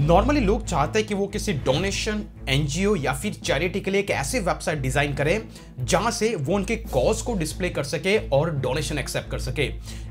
Normally लोग चाहते हैं कि वो किसी डोनेशन एनजीओ या फिर चैरिटी के लिए एक ऐसी वेबसाइट डिजाइन करें जहां से वो उनके कॉज को डिस्प्ले कर सके और डोनेशन एक्सेप्ट कर सके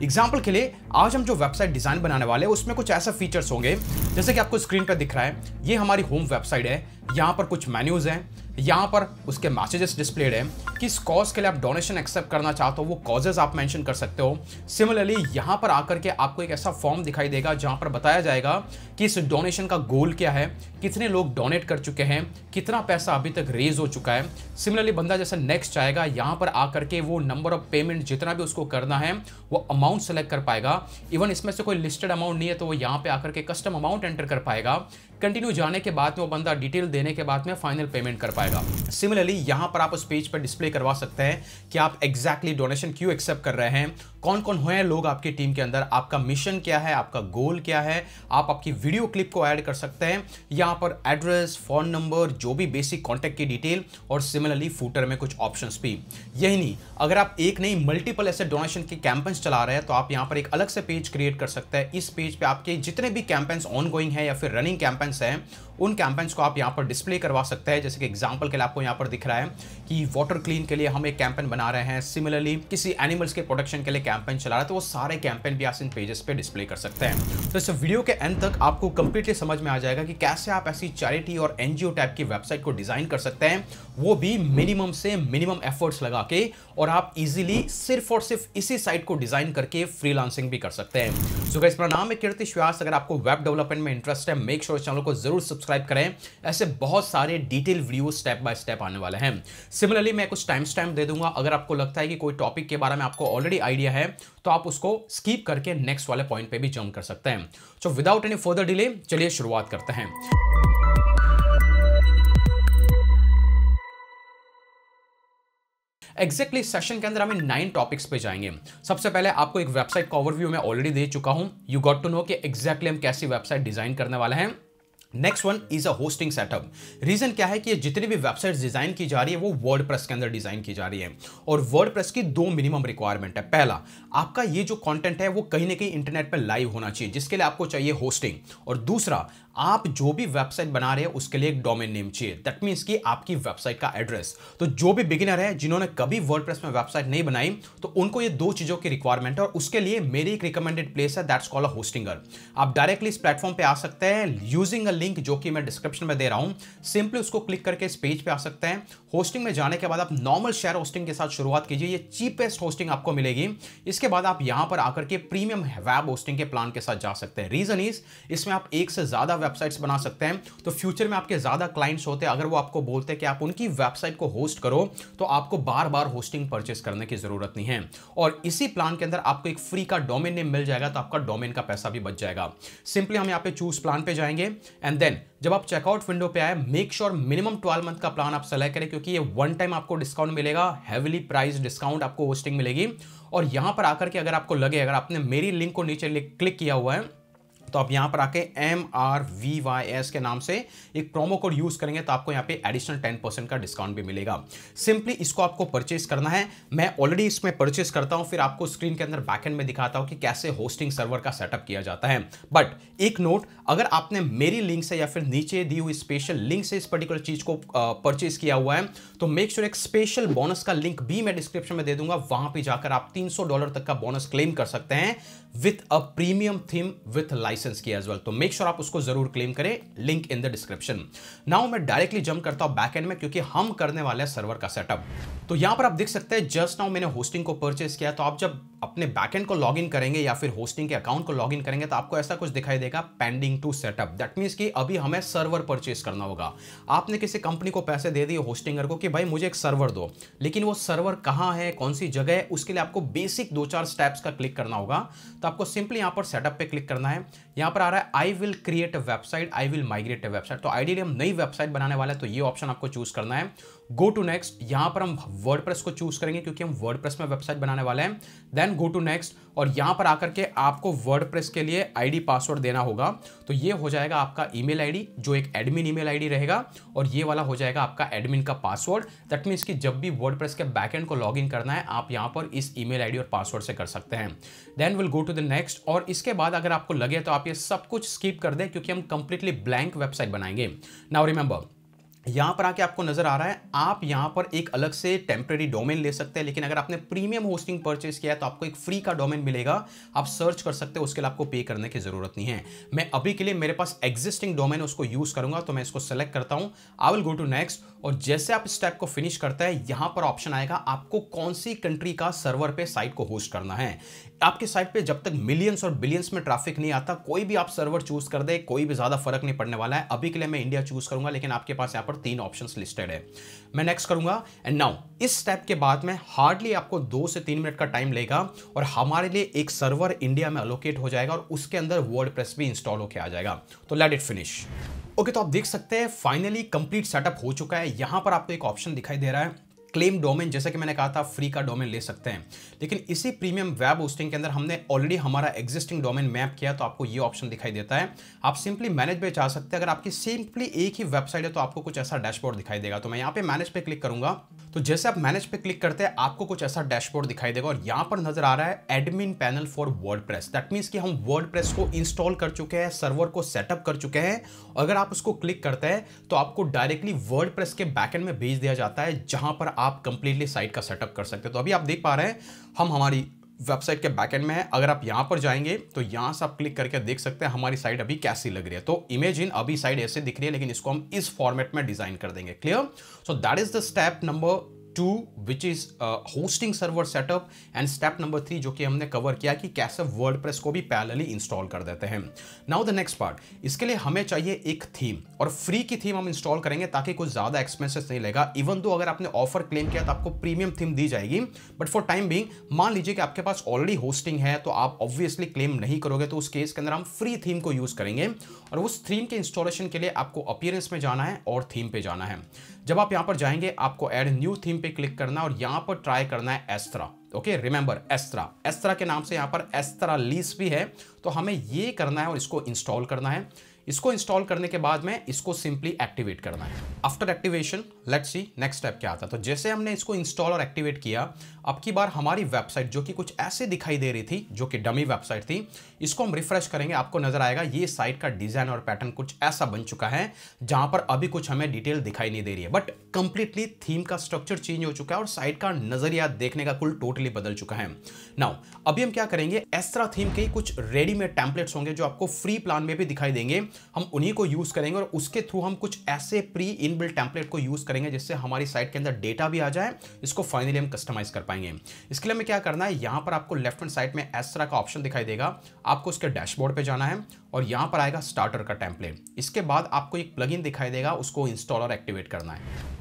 एग्जाम्पल के लिए आज हम जो वेबसाइट डिजाइन बनाने वाले हैं उसमें कुछ ऐसा फीचर्स होंगे जैसे कि आपको स्क्रीन पर दिख रहा है ये हमारी होम वेबसाइट है यहाँ पर कुछ मेन्यूज हैं यहाँ पर उसके मैसेजेस डिस्प्लेड है किस कॉज के लिए आप डोनेशन एक्सेप्ट करना चाहते हो वो कॉजेज आप मैंशन कर सकते हो सिमिलरली यहाँ पर आकर के आपको एक ऐसा फॉर्म दिखाई देगा जहाँ पर बताया जाएगा कि इस डोनेशन का गोल क्या है कितने लोग डोनेट कर चुके हैं कितना पैसा अभी तक रेज हो चुका है सिमिलरली बंदा जैसे नेक्स्ट आएगा यहाँ पर आकर के वो नंबर ऑफ पेमेंट जितना भी उसको करना है वो अमाउंट सेलेक्ट कर पाएगा इवन इसमें से कोई लिस्टेड अमाउंट नहीं है तो वो यहाँ पर आकर के कस्टम अमाउंट एंटर कर पाएगा कंटिन्यू जाने के बाद में वो बंदा डिटेल देने के बाद में फाइनल पेमेंट कर पाएगा सिमिलरली यहाँ पर आप उस पेज पर डिस्प्ले करवा सकते हैं कि आप एग्जैक्टली exactly डोनेशन क्यों एक्सेप्ट कर रहे हैं कौन कौन हुए हैं लोग आपकी टीम के अंदर आपका मिशन क्या है आपका गोल क्या है आप आपकी वीडियो क्लिप को ऐड कर सकते हैं यहाँ पर एड्रेस फ़ोन नंबर जो भी बेसिक कॉन्टैक्ट की डिटेल और सिमिलरली फूटर में कुछ ऑप्शन भी यही नहीं अगर आप एक नहीं मल्टीपल ऐसे डोनेशन के कैंपेन्स चला रहे हैं तो आप यहाँ पर एक अलग से पेज क्रिएट कर सकते हैं इस पेज पर पे आपके जितने भी कैंपेन्स ऑन गोइंग या फिर रनिंग कैंपेन्स हैं उन कैंपेन्स को आप यहाँ पर डिस्प्ले करवा सकते हैं जैसे कि एग्जाम्पल के लिए आपको यहाँ पर दिख रहा है कि वाटर क्लीन के लिए हम एक कैंपेन बना रहे हैं सिमिलरली किसी एनिमल्स के प्रोटेक्शन के लिए कैंपेन चला रहा है तो वो सारे कैंपेन भी आप इन पेजेस पे डिस्प्ले कर सकते हैं तो इस वीडियो के एंड तक आपको कंप्लीटली समझ में आ जाएगा कि कैसे आप ऐसी चैरिटी और एनजीओ टाइप की वेबसाइट को डिजाइन कर सकते हैं वो भी मिनिमम से मिनिमम एफर्ट्स लगा के और आप इजीली सिर्फ और सिर्फ इसी साइट को डिजाइन करके फ्रीलांसिंग भी कर सकते हैं सो so, मेरा नाम है कीर्ति श्वास अगर आपको वेब डेवलपमेंट में इंटरेस्ट है मेक श्योर चैनल को जरूर सब्सक्राइब सब्सक्राइब करें ऐसे बहुत सारे detail video step by step आने वाले हैं सिमिलरली मैं कुछ टाइम स्टैम्प दे दूंगा अगर आपको लगता है कि कोई टॉपिक के बारे में आपको ऑलरेडी आइडिया है तो आप उसको स्कीप करके नेक्स्ट वाले पॉइंट पे भी जम कर सकते हैं so without any further delay चलिए शुरुआत करते हैं एग्जैक्टली exactly सेशन के अंदर हमें नाइन टॉपिक्स पे जाएंगे सबसे पहले आपको एक वेबसाइट का ओवरव्यू मैं ऑलरेडी दे चुका हूं यू गॉट टू नो कि एग्जैक्टली exactly हम कैसी वेबसाइट डिजाइन करने वाले हैं next one is a hosting setup reason क्या है कि जितनी भी वेबसाइट्स डिजाइन की जा रही है वो वर्ड के अंदर डिजाइन की जा रही है और वर्ड की दो मिनिमम रिक्वायरमेंट है पहला आपका ये जो कंटेंट है वो कहीं ना कहीं इंटरनेट पर लाइव होना चाहिए जिसके लिए आपको चाहिए होस्टिंग और दूसरा आप जो भी वेबसाइट बना रहे हैं उसके लिए एक डोमेन नेम चाहिए दैट मीन्स कि आपकी वेबसाइट का एड्रेस तो जो भी बिगिनर है जिन्होंने कभी वर्ल्ड में वेबसाइट नहीं बनाई तो उनको ये दो चीज़ों की रिक्वायरमेंट है और उसके लिए मेरी एक रिकमेंडेड प्लेस है दैट्स कॉल अ होस्टिंगर आप डायरेक्टली इस प्लेटफॉर्म पर आ सकते हैं यूजिंग अ लिंक जो कि मैं डिस्क्रिप्शन में दे रहा हूँ सिंपली उसको क्लिक करके इस पेज पर आ सकते हैं होस्टिंग में जाने के बाद आप नॉर्मल शेयर होस्टिंग के साथ शुरुआत कीजिए ये चीपेस्ट होस्टिंग आपको मिलेगी इसके बाद आप यहाँ पर आकर के प्रीमियम वेब होस्टिंग के प्लान के साथ जा सकते हैं रीजन इज इसमें आप एक से ज़्यादा वेबसाइट्स बना सकते हैं तो फ्यूचर में आपके ज़्यादा क्लाइंट्स होते हैं अगर वो आपको बोलते हैं कि आप उनकी वेबसाइट को होस्ट करो तो आपको बार बार होस्टिंग परचेस करने की ज़रूरत नहीं है और इसी प्लान के अंदर आपको एक फ्री का डोमेन नेम मिल जाएगा तो आपका डोमेन का पैसा भी बच जाएगा सिंपली हम यहाँ पे चूज प्लान पे जाएंगे एंड देन जब आप चेकआउट विंडो पे आए make sure minimum twelve month का प्लान आप सेलेक्ट करें क्योंकि ये वन टाइम आपको डिस्काउंट मिलेगा हैवीली प्राइस डिस्काउंट आपको होस्टिंग मिलेगी और यहां पर आकर के अगर आपको लगे अगर आपने मेरी लिंक को नीचे क्लिक किया हुआ है तो आप यहाँ पर आके M R V Y S के नाम से एक प्रोमो कोड यूज करेंगे तो आपको यहाँ पे एडिशनल टेन परसेंट का डिस्काउंट भी मिलेगा सिंपली इसको आपको परचेस करना है मैं ऑलरेडी इसमें परचेस करता हूँ फिर आपको स्क्रीन के अंदर बैक एंड में दिखाता हूँ कि कैसे होस्टिंग सर्वर का सेटअप किया जाता है बट एक नोट अगर आपने मेरी लिंक से या फिर नीचे दी हुई स्पेशल लिंक से इस पर्टिकुलर चीज को परचेस किया हुआ है तो मेक श्योर sure एक स्पेशल बोनस का लिंक भी मैं डिस्क्रिप्शन में दे दूंगा वहां पर जाकर आप तीन डॉलर तक का बोनस क्लेम कर सकते हैं with a premium theme with license की एज वेल तो मेक श्योर sure आप उसको जरूर क्लेम करें link in the description now मैं डायरेक्टली जंप करता हूं बैक एंड में क्योंकि हम करने वाले हैं सर्वर का सेटअप तो यहां पर आप देख सकते हैं जस्ट नाउ मैंने होस्टिंग को परचेस किया तो आप जब अपने बैकएंड को लॉगिन करेंगे या फिर होस्टिंग के अकाउंट को लॉगिन करेंगे तो आपको ऐसा कुछ दिखाई देगा pending to setup that means कि अभी हमें सर्वर परचेज करना होगा आपने किसी कंपनी को पैसे दे दिए होस्टिंगर को कि भाई मुझे एक सर्वर दो लेकिन वो सर्वर कहाँ है कौन सी जगह है उसके लिए आपको बेसिक दो चार स्टेप्स का क्लिक करना होगा तो आपको सिंपली यहाँ पर सेटअप पर क्लिक करना है यहाँ पर आ रहा है I will create a website I will migrate a website तो आइडियली हम नई वेबसाइट बनाने वाले हैं तो ये ऑप्शन आपको चूज करना है गो टू नेक्स्ट यहां पर हम वर्ड को चूज करेंगे क्योंकि हम वर्ड में वेबसाइट बनाने वाले हैं देन गो टू नेक्स्ट और यहां पर आकर के आपको वर्ड के लिए आईडी पासवर्ड देना होगा तो ये हो जाएगा आपका ईमेल आईडी जो एक एडमिन ईमेल आईडी रहेगा और ये वाला हो जाएगा आपका एडमिन का पासवर्ड दैट मीन्स कि जब भी वर्ड के बैकएंड को लॉग करना है आप यहाँ पर इस आई डी और पासवर्ड से कर सकते हैं then will go to the next और इसके बाद अगर आपको लगे तो आप ये सब कुछ स्किप कर दें क्योंकि हम कंप्लीटली ब्लैंक वेबसाइट बनाएंगे नाउ रिमेंबर यहाँ पर आके आपको नज़र आ रहा है आप यहाँ पर एक अलग से टेम्प्रेरी डोमेन ले सकते हैं लेकिन अगर आपने प्रीमियम होस्टिंग परचेज किया है तो आपको एक फ्री का डोमेन मिलेगा आप सर्च कर सकते हैं उसके लिए आपको पे करने की ज़रूरत नहीं है मैं अभी के लिए मेरे पास एग्जिस्टिंग डोमेन उसको यूज़ करूंगा तो मैं इसको सेलेक्ट करता हूँ I will go to next और जैसे आप स्टेप को फिनिश करते हैं यहाँ पर ऑप्शन आएगा आपको कौन सी कंट्री का सर्वर पर साइट को होस्ट करना है आपके साइट पे जब तक मिलियंस और बिलियंस में ट्रैफिक नहीं आता कोई भी आप सर्वर चूज कर दे कोई भी ज़्यादा फर्क नहीं पड़ने वाला है अभी के लिए मैं इंडिया चूज करूंगा लेकिन आपके पास यहाँ पर तीन ऑप्शंस लिस्टेड है मैं नेक्स्ट करूंगा एंड नाउ इस स्टेप के बाद में हार्डली आपको दो से तीन मिनट का टाइम लेगा और हमारे लिए एक सर्वर इंडिया में अलोकेट हो जाएगा और उसके अंदर वर्ड भी इंस्टॉल होकर आ जाएगा तो लेट इट फिनिश ओके तो आप देख सकते हैं फाइनली कंप्लीट सेटअप हो चुका है यहाँ पर आपको एक ऑप्शन दिखाई दे रहा है क्लेम डोमेन जैसा कि मैंने कहा था फ्री का डोमेन ले सकते हैं लेकिन इसी प्रीमियम वेब होस्टिंग के अंदर हमने ऑलरेडी हमारा एग्जिस्टिंग डोमेन मैप किया तो आपको ये ऑप्शन दिखाई देता है आप सिंपली मैनेज पे जा सकते हैं अगर आपकी सिंपली एक ही वेबसाइट है तो आपको कुछ ऐसा डैशबोर्ड दिखाई देगा तो मैं यहाँ पे मैनेज पे क्लिक करूंगा तो जैसे आप मैनेज पे क्लिक करते हैं आपको कुछ ऐसा डैशबोर्ड दिखाई देगा और यहाँ पर नजर आ रहा है admin panel for WordPress that means कि हम वर्ड प्रेस को इंस्टॉल कर चुके हैं सर्वर को सेटअप कर चुके हैं अगर आप उसको क्लिक करते हैं तो आपको डायरेक्टली वर्ड प्रेस के बैकेंड में भेज दिया जाता है जहां पर आप कंप्लीटली साइट का सेटअप कर सकते हैं तो अभी आप देख पा रहे हैं हम हमारी वेबसाइट के बैकएंड में है अगर आप यहाँ पर जाएंगे तो यहाँ से आप क्लिक करके देख सकते हैं हमारी साइट अभी कैसी लग रही है तो इमेज इन अभी साइट ऐसे दिख रही है लेकिन इसको हम इस फॉर्मेट में डिजाइन कर देंगे clear so that is the step number two which is hosting server setup and step number three जो कि हमने कवर किया कि कैसे वर्ल्ड प्रेस को भी पैरेलली इंस्टॉल कर देते हैं नाउ द नेक्स्ट पार्ट इसके लिए हमें चाहिए एक थीम और फ्री की थीम हम इंस्टॉल करेंगे ताकि कुछ ज़्यादा एक्सपेंसेस नहीं लेगा इवन दो अगर आपने ऑफर क्लेम किया तो आपको प्रीमियम थीम दी जाएगी बट फॉर टाइम बिंग मान लीजिए कि आपके पास ऑलरेडी होस्टिंग है तो आप ऑब्वियसली क्लेम नहीं करोगे तो उस केस के अंदर हम फ्री थीम को यूज़ करेंगे और उस थीम के इंस्टॉलेशन के लिए आपको अपियरेंस में जाना है और थीम पे जाना है जब आप यहां पर जाएंगे आपको एड न्यू थीम पे क्लिक करना और यहां पर ट्राई करना है एस्त्रा ओके रिमेंबर एस्त्रा एस्त्रा के नाम से यहां पर एस्त्रा लीस भी है तो हमें ये करना है और इसको इंस्टॉल करना है इसको इंस्टॉल करने के बाद में इसको सिंपली एक्टिवेट करना है after activation let's see next step क्या आता तो जैसे हमने इसको इंस्टॉल और एक्टिवेट किया अब की बार हमारी वेबसाइट जो कि कुछ ऐसे दिखाई दे रही थी जो कि डमी वेबसाइट थी इसको हम रिफ्रेश करेंगे आपको नजर आएगा ये साइट का डिजाइन और पैटर्न कुछ ऐसा बन चुका है जहां पर अभी कुछ हमें डिटेल दिखाई नहीं दे रही है बट कंप्लीटली थीम का स्ट्रक्चर चेंज हो चुका है और साइट का नजरिया देखने का कुल टोटली बदल चुका है नाउ अभी हम क्या करेंगे एस्ट्रा थीम के कुछ रेडीमेड टैंपलेट्स होंगे जो आपको फ्री प्लान में भी दिखाई देंगे हम उन्हीं को यूज़ करेंगे और उसके थ्रू हम कुछ ऐसे प्री इनबिल्ट टैंपलेट को यूज़ करेंगे जिससे हमारी साइट के अंदर डेटा भी आ जाए इसको फाइनली हम कस्टमाइज़ कर पाएंगे इसके लिए हमें क्या करना है यहाँ पर आपको लेफ्ट हैंड साइड में एस तरह का ऑप्शन दिखाई देगा आपको उसके डैशबोर्ड पर जाना है और यहाँ पर आएगा स्टार्टर का टैंपलेट इसके बाद आपको एक प्लगइन दिखाई देगा उसको इंस्टॉल और एक्टिवेट करना है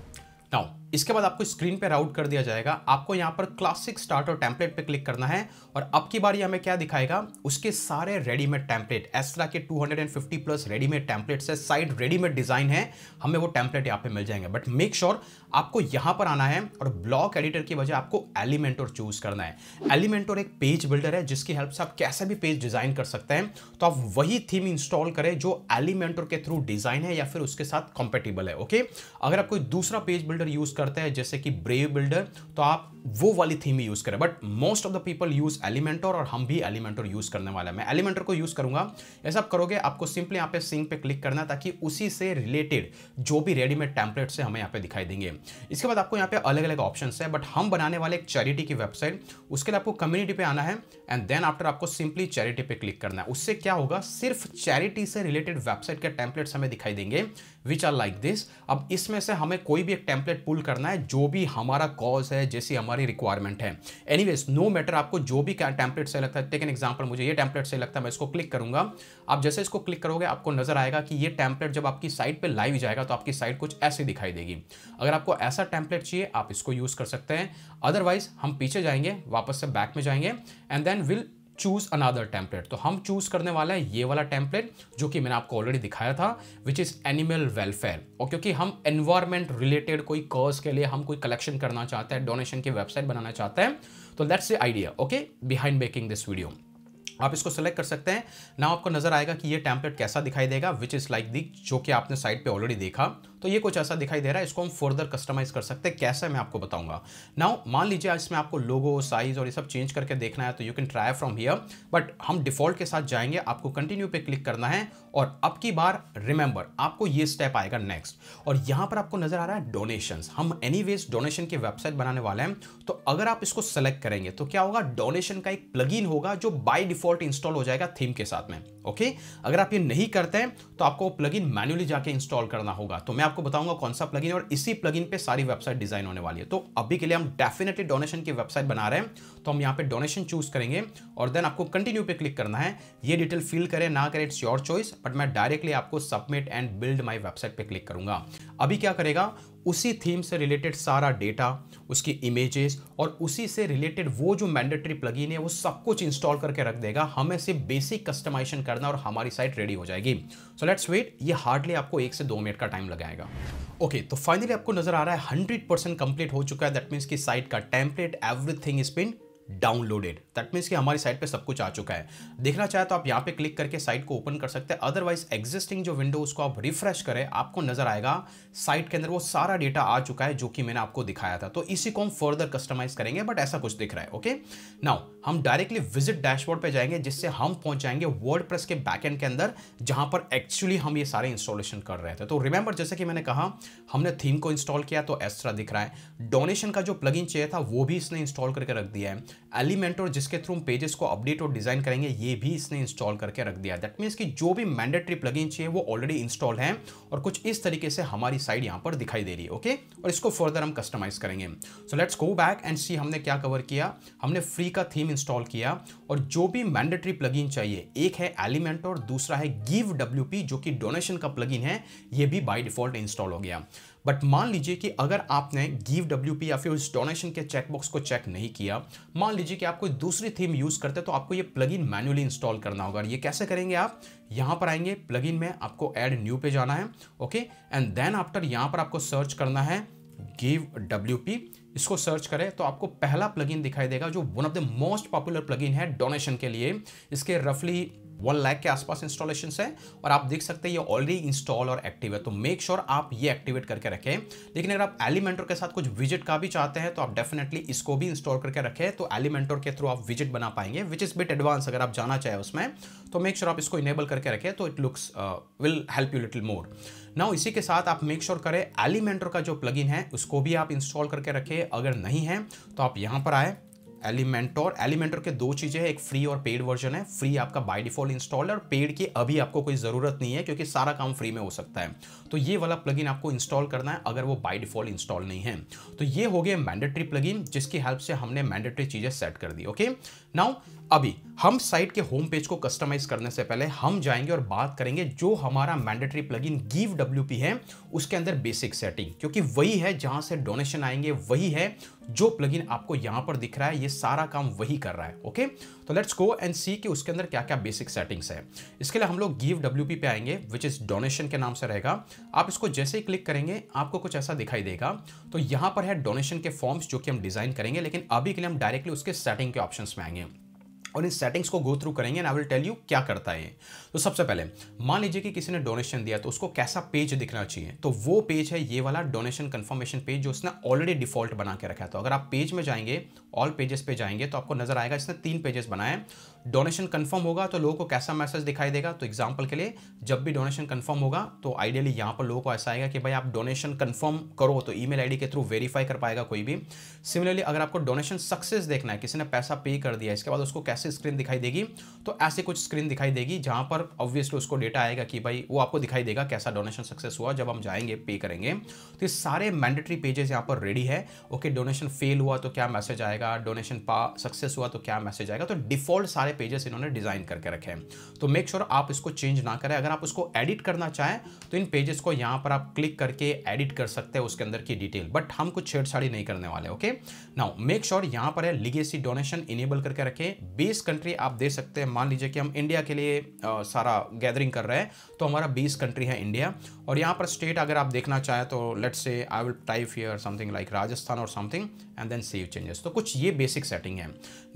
नाउ इसके बाद आपको स्क्रीन पे राउट कर दिया जाएगा आपको यहाँ पर क्लासिक स्टार्टर टैंपलेट पे क्लिक करना है और अब की बार यहाँ हमें क्या दिखाएगा उसके सारे रेडीमेड एस एसरा के 250 प्लस रेडीमेड टैंपलेट से साइड रेडीमेड डिज़ाइन है हमें वो टैंपलेट यहाँ पे मिल जाएंगे बट मेक श्योर आपको यहाँ पर आना है और ब्लॉक एडिटर की वजह आपको एलिमेंटोर चूज़ करना है एलिमेंटोर एक पेज बिल्डर है जिसकी हेल्प से आप कैसे भी पेज डिज़ाइन कर सकते हैं तो आप वही थीम इंस्टॉल करें जो एलिमेंटोर के थ्रू डिज़ाइन है या फिर उसके साथ कॉम्पेटेबल है ओके अगर आप कोई दूसरा पेज बिल्डर यूज़ करते हैं जैसे कि ब्रेव बिल्डर तो आप वो वाली थीम ही यूज़ करें but most of the people use Elementor और हम भी एलिमेंटर यूज़ करने वाले हैं मैं एलिमेंटर को यूज़ करूंगा ऐसा आप करोगे आपको सिंपली यहाँ पे सिंक पे क्लिक करना ताकि उसी से रिलेटेड जो भी रेडीमेड टैंपलेट से हमें यहाँ पे दिखाई देंगे इसके बाद आपको यहाँ पे अलग अलग ऑप्शन है बट हम बनाने वाले एक चैरिटी की वेबसाइट उसके लिए आपको कम्युनिटी पे आना है एंड देन आफ्टर आपको सिंपली चैरिटी पे क्लिक करना है उससे क्या होगा सिर्फ चैरिटी से रिलेटेड वेबसाइट के टैंपलेट्स हमें दिखाई देंगे विच आर लाइक दिस अब इसमें से हमें कोई भी एक टेम्पलेट पुल करना है जो भी हमारा कॉज है जैसी हमारी रिक्वायरमेंट है एनी वेज नो मैटर आपको जो भी टेम्पलेट से लगता है टेक एन एग्जाम्पल मुझे ये टेम्पलेट से लगता है मैं इसको क्लिक करूंगा आप जैसे इसको क्लिक करोगे आपको नजर आएगा कि ये टेम्पलेट जब आपकी साइट पर लाइव जाएगा तो आपकी साइट कुछ ऐसी दिखाई देगी अगर आपको ऐसा टेम्पलेट चाहिए आप इसको यूज़ कर सकते हैं अदरवाइज हम पीछे जाएंगे वापस से बैक में जाएंगे and then will choose another template तो हम चूज़ करने वाले हैं ये वाला टेम्पलेट जो कि मैंने आपको ऑलरेडी दिखाया था विच इज़ एनिमल वेलफेयर और क्योंकि हम एनवायरमेंट रिलेटेड कोई कर्ज के लिए हम कोई कलेक्शन करना चाहते हैं डोनेशन की वेबसाइट बनाना चाहते हैं तो that's the idea okay behind making this video आप इसको सेलेक्ट कर सकते हैं ना आपको नजर आएगा कि ये टेम्पलेट कैसा दिखाई देगा विच इज़ लाइक दी जो कि आपने साइट पे ऑलरेडी देखा तो ये कुछ ऐसा दिखाई दे रहा है इसको हम फर्दर कस्टमाइज कर सकते हैं कैसे मैं आपको बताऊंगा नाउ मान लीजिए इसमें आपको लोगो साइज और ये सब चेंज करके देखना है तो you can try from here but हम डिफॉल्ट के साथ जाएंगे आपको कंटिन्यू पे क्लिक करना है और अब की बार रिमेंबर आपको ये स्टेप आएगा नेक्स्ट और यहां पर आपको नजर आ रहा है डोनेशन हम एनी डोनेशन की वेबसाइट बनाने वाले हैं तो अगर आप इसको सेलेक्ट करेंगे तो क्या होगा डोनेशन का एक प्लग होगा जो बाई डिफॉल्ट डिफॉल्ट इंस्टॉल हो जाएगा थीम के साथ में ओके अगर आप ये नहीं करते हैं तो आपको प्लग इन मैन्युअली जाके इंस्टॉल करना होगा तो मैं आपको बताऊंगा कौन सा प्लग इन और इसी प्लगइन पे सारी वेबसाइट डिजाइन होने वाली है तो अभी के लिए हम डेफिनेटली डोनेशन की वेबसाइट बना रहे हैं तो हम यहाँ पे डोनेशन चूज करेंगे और देन आपको कंटिन्यू पे क्लिक करना है ये डिटेल फिल करें ना करें इट्स योर चॉइस बट मैं डायरेक्टली आपको submit and build my website पर क्लिक करूंगा अभी क्या करेगा उसी थीम से रिलेटेड सारा डेटा उसकी इमेजेस और उसी से रिलेटेड वो जो मैंडेटरी प्लगइन है वो सब कुछ इंस्टॉल करके रख देगा हमें सिर्फ बेसिक कस्टमाइजेशन कर करना और हमारी साइट रेडी हो जाएगी सो लेट्स वेट ये हार्डली आपको एक से दो मिनट का टाइम लगाएगा ओके okay, तो फाइनली आपको नजर आ रहा है हंड्रेड परसेंट कंप्लीट हो चुका है दैट मीन्स की साइट का template everything is been downloaded that means कि हमारी साइट पे सब कुछ आ चुका है देखना चाहे तो आप यहाँ पे क्लिक करके साइट को ओपन कर सकते हैं अदरवाइज एग्जिस्टिंग जो विंडो उसको आप रिफ्रेश करें आपको नजर आएगा साइट के अंदर वो सारा डेटा आ चुका है जो कि मैंने आपको दिखाया था तो इसी को हम फर्दर कस्टमाइज करेंगे बट ऐसा कुछ दिख रहा है ओके नाउ हम डायरेक्टली विजिट डैशबोर्ड पर जाएंगे जिससे हम पहुंच जाएंगे वर्ड के बैक के अंदर जहां पर एक्चुअली हम ये सारे इंस्टॉलेशन कर रहे थे तो रिमेंबर जैसे कि मैंने कहा हमने थीम को इंस्टॉल किया तो एस्ट्रा दिख रहा है डोनेशन का जो प्लग चाहिए था वो भी इसने इंस्टॉल करके रख दिया है एलिमेंट e और जिसके थ्रू पेजेस को अपडेट और डिज़ाइन करेंगे ये भी इसने इंस्टॉल करके रख दिया दैट मीन्स कि जो भी मैंडेटरी प्लगइन चाहिए वो ऑलरेडी इंस्टॉल है और कुछ इस तरीके से हमारी साइड यहाँ पर दिखाई दे रही है ओके और इसको फर्दर हम कस्टमाइज करेंगे so let's go back and see हमने क्या कवर किया हमने फ्री का थीम इंस्टॉल किया और जो भी मैंडेटरी प्लग चाहिए एक है एलिमेंट और e दूसरा है गिव डब्ल्यू जो कि डोनेशन का प्लग है ये भी बाई डिफॉल्ट इंस्टॉल हो गया बट मान लीजिए कि अगर आपने गिव डब्ल्यू या फिर उस डोनेशन के चेकबॉक्स को चेक नहीं किया मान लीजिए कि आप कोई दूसरी थीम यूज़ करते तो आपको ये इन मैनुअली इंस्टॉल करना होगा ये कैसे करेंगे आप यहाँ पर आएंगे इन में आपको एड न्यू पे जाना है ओके एंड देन आफ्टर यहाँ पर आपको सर्च करना है गिव डब्ल्यू इसको सर्च करें तो आपको पहला प्लगइन दिखाई देगा जो one of the most popular plugin है डोनेशन के लिए इसके रफली वन लाख के आसपास इंस्टॉलेशन है और आप देख सकते हैं ये ऑलरेडी इंस्टॉल और एक्टिव है तो मेक श्योर sure आप ये एक्टिवेट करके रखें लेकिन अगर आप एलिमेंटर के साथ कुछ विजिट का भी चाहते हैं तो आप डेफिनेटली इसको भी इंस्टॉल करके रखें तो एलिमेंटर के थ्रू आप विजिट बना पाएंगे विच इज बिट एडवांस अगर आप जाना चाहें उसमें तो मेक श्योर sure आप इसको इनेबल करके रखें तो it looks will help you little more now इसी के साथ आप मेक श्योर sure करें एलिमेंटर का जो प्लगइन है उसको भी आप इंस्टॉल करके रखें अगर नहीं है तो आप यहाँ पर आए एलिमेंटोर एलिमेंटोर के दो चीज़ें हैं एक फ्री और पेड वर्जन है फ्री आपका बाय डिफॉल्ट इंस्टॉल है और पेड की अभी आपको कोई ज़रूरत नहीं है क्योंकि सारा काम फ्री में हो सकता है तो ये वाला प्लगइन आपको इंस्टॉल करना है अगर वो बाई डिफॉल्ट इंस्टॉल नहीं है तो ये हो गया मैंडेटरी प्लगइन जिसकी हेल्प से हमने मैंडेटरी चीज़ें सेट कर दी ओके नाउ अभी हम साइट के होम पेज को कस्टमाइज करने से पहले हम जाएंगे और बात करेंगे जो हमारा मैंडेटरी प्लगइन गिव डब्ल्यूपी है उसके अंदर बेसिक सेटिंग क्योंकि वही है जहां से डोनेशन आएंगे वही है जो प्लगइन आपको यहां पर दिख रहा है ये सारा काम वही कर रहा है ओके तो लेट्स गो एंड सी कि उसके अंदर क्या क्या बेसिक सेटिंग्स है इसके लिए हम लोग गिव डब्ल्यू पे आएंगे विच इज़ डोनेशन के नाम से रहेगा आप इसको जैसे ही क्लिक करेंगे आपको कुछ ऐसा दिखाई देगा तो यहाँ पर है डोनेशन के फॉर्म्स जो कि हम डिज़ाइन करेंगे लेकिन अभी के लिए हम डायरेक्टली उसके सेटिंग के ऑप्शन में आएंगे और इन सेटिंग्स को गो थ्रू करेंगे and I will tell you क्या करता है तो सबसे पहले मान लीजिए कि किसी ने डोनेशन दिया तो उसको कैसा पेज दिखना चाहिए तो वो पेज है ये वाला डोनेशन कंफर्मेशन पेज जो उसने ऑलरेडी डिफॉल्ट बना के रखा है तो अगर आप पेज में जाएंगे ऑल पेजेस पे जाएंगे तो आपको नजर आएगा इसने तीन पेजेस बनाए डोनेशन कंफर्म होगा तो लोगों को कैसा मैसेज दिखाई देगा तो एग्जाम्पल के लिए जब भी डोनेशन कंफर्म होगा तो आइडियली यहाँ पर लोगों को ऐसा आएगा कि भाई आप डोनेशन कंफर्म करो तो ईमेल आईडी के थ्रू वेरीफाई कर पाएगा कोई भी सिमिलरली अगर आपको डोनेशन सक्सेस देखना है किसी ने पैसा पे कर दिया इसके बाद उसको कैसे स्क्रीन दिखाई देगी तो ऐसे कुछ स्क्रीन दिखाई देगी जहाँ पर ऑब्वियसली उसको डेटा आएगा कि भाई वो आपको दिखाई देगा कैसा डोनेशन सक्सेस हुआ जब हम जाएंगे पे करेंगे तो ये सारे मैंडेटरी पेजेस यहाँ पर रेडी है ओके डोनेशन फेल हुआ तो क्या मैसेज आएगा डोनेशन पा सक्सेस हुआ तो क्या मैसेज आएगा तो डिफॉल्ट सारे सारे पेजेस इन्होंने डिज़ाइन करके रखे हैं तो मेक श्योर sure आप इसको चेंज ना करें अगर आप उसको एडिट करना चाहें तो इन पेजेस को यहां पर आप क्लिक करके एडिट कर सकते हैं उसके अंदर की डिटेल बट हम कुछ छेड़छाड़ी नहीं करने वाले ओके नाउ मेक श्योर यहां पर है लिगेसी डोनेशन इनेबल करके रखें बीस कंट्री आप दे सकते हैं मान लीजिए कि हम इंडिया के लिए आ, सारा गैदरिंग कर रहे हैं तो हमारा बीस कंट्री है इंडिया और यहां पर स्टेट अगर आप देखना चाहें तो let's say I will type here something like Rajasthan और something and then save changes तो कुछ ये बेसिक सेटिंग है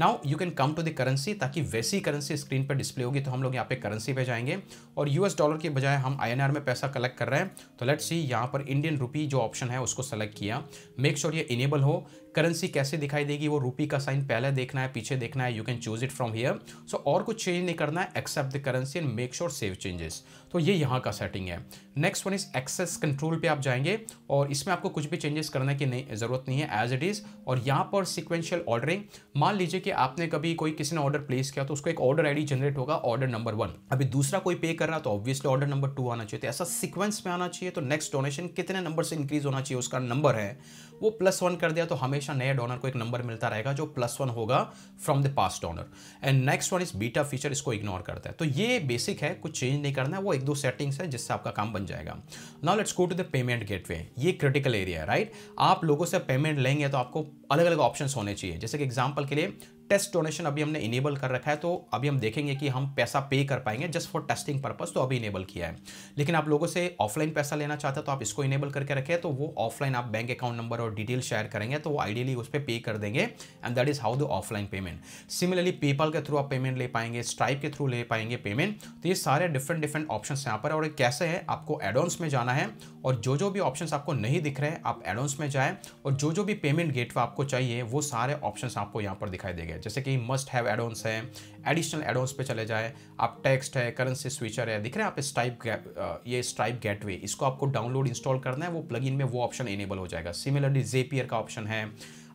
now you can come to the currency ताकि वैसी करेंसी स्क्रीन पर डिस्प्ले होगी तो हम लोग यहाँ पे करेंसी पे जाएंगे और यूएस डॉलर के बजाय हम आईएनआर में पैसा कलेक्ट कर रहे हैं तो लेट्स सी यहाँ पर इंडियन रुपी जो ऑप्शन है उसको सेलेक्ट किया मेक श्योर sure ये इनेबल हो करेंसी कैसे दिखाई देगी वो रूपी का साइन पहले देखना है पीछे देखना है you can choose it from here so और कुछ चेंज नहीं करना है except the currency and make sure save changes तो ये यहाँ का सेटिंग है next one is access control पे आप जाएंगे और इसमें आपको कुछ भी चेंजेस करने की नहीं ज़रूरत नहीं है एज इट इज़ और यहाँ पर सिक्वेंशियल ऑर्डरिंग मान लीजिए कि आपने कभी कोई किसी ने ऑर्डर प्लेस किया तो उसको एक ऑर्डर आईडी जनरेट होगा ऑर्डर नंबर वन अभी दूसरा कोई पे कर रहा तो ऑब्वियसली ऑर्डर नंबर टू आना चाहिए तो ऐसा सिक्वेंस में आना चाहिए तो नेक्स्ट डोनेशन कितने नंबर से इंक्रीज होना चाहिए उसका नंबर है वो प्लस वन कर दिया तो हमेशा नए डोनर को एक नंबर मिलता रहेगा जो प्लस वन होगा from the past donor and next one is beta feature इसको इग्नोर करता है तो ये बेसिक है कुछ चेंज नहीं करना है वो एक दो सेटिंग्स है जिससे आपका काम बन जाएगा now let's go to the payment gateway ये क्रिटिकल एरिया है राइट आप लोगों से पेमेंट लेंगे तो आपको अलग अलग ऑप्शन होने चाहिए जैसे कि एग्जाम्पल के लिए टेस्ट डोनेशन अभी हमने इनेबल कर रखा है तो अभी हम देखेंगे कि हम पैसा पे कर पाएंगे जस्ट फॉर टेस्टिंग पर्पज तो अभी इनेबल किया है लेकिन आप लोगों से ऑफलाइन पैसा लेना चाहते हैं तो आप इसको इनेबल करके रखें तो वो ऑफलाइन आप बैंक अकाउंट नंबर और डिटेल शेयर करेंगे तो वो आइडियली उस पर पे कर देंगे and that is how the offline payment similarly PayPal के थ्रू आप पेमेंट ले पाएंगे स्ट्राइप के थ्रू ले पाएंगे पेमेंट तो ये सारे डिफरेंट डिफरेंट ऑप्शन यहाँ पर और कैसे है आपको एडोन्स में जाना है और जो जो भी ऑप्शन आपको नहीं दिख रहे हैं आप एडोन्स में जाए और जो जो भी पेमेंट गेट आपको चाहिए वो सारे ऑप्शन आपको यहाँ पर दिखाई देंगे जैसे कि मस्ट हैव एडोन्स है एडिशनल एडोन्स पे चले जाए आप टेक्स्ट है करेंसी स्विचर है दिख रहे हैं आप स्ट्राइप ये स्ट्राइप गेटवे इसको आपको डाउनलोड इंस्टॉल करना है वो प्लगइन में वो ऑप्शन इनेबल हो जाएगा सिमिलरली जेपियर का ऑप्शन है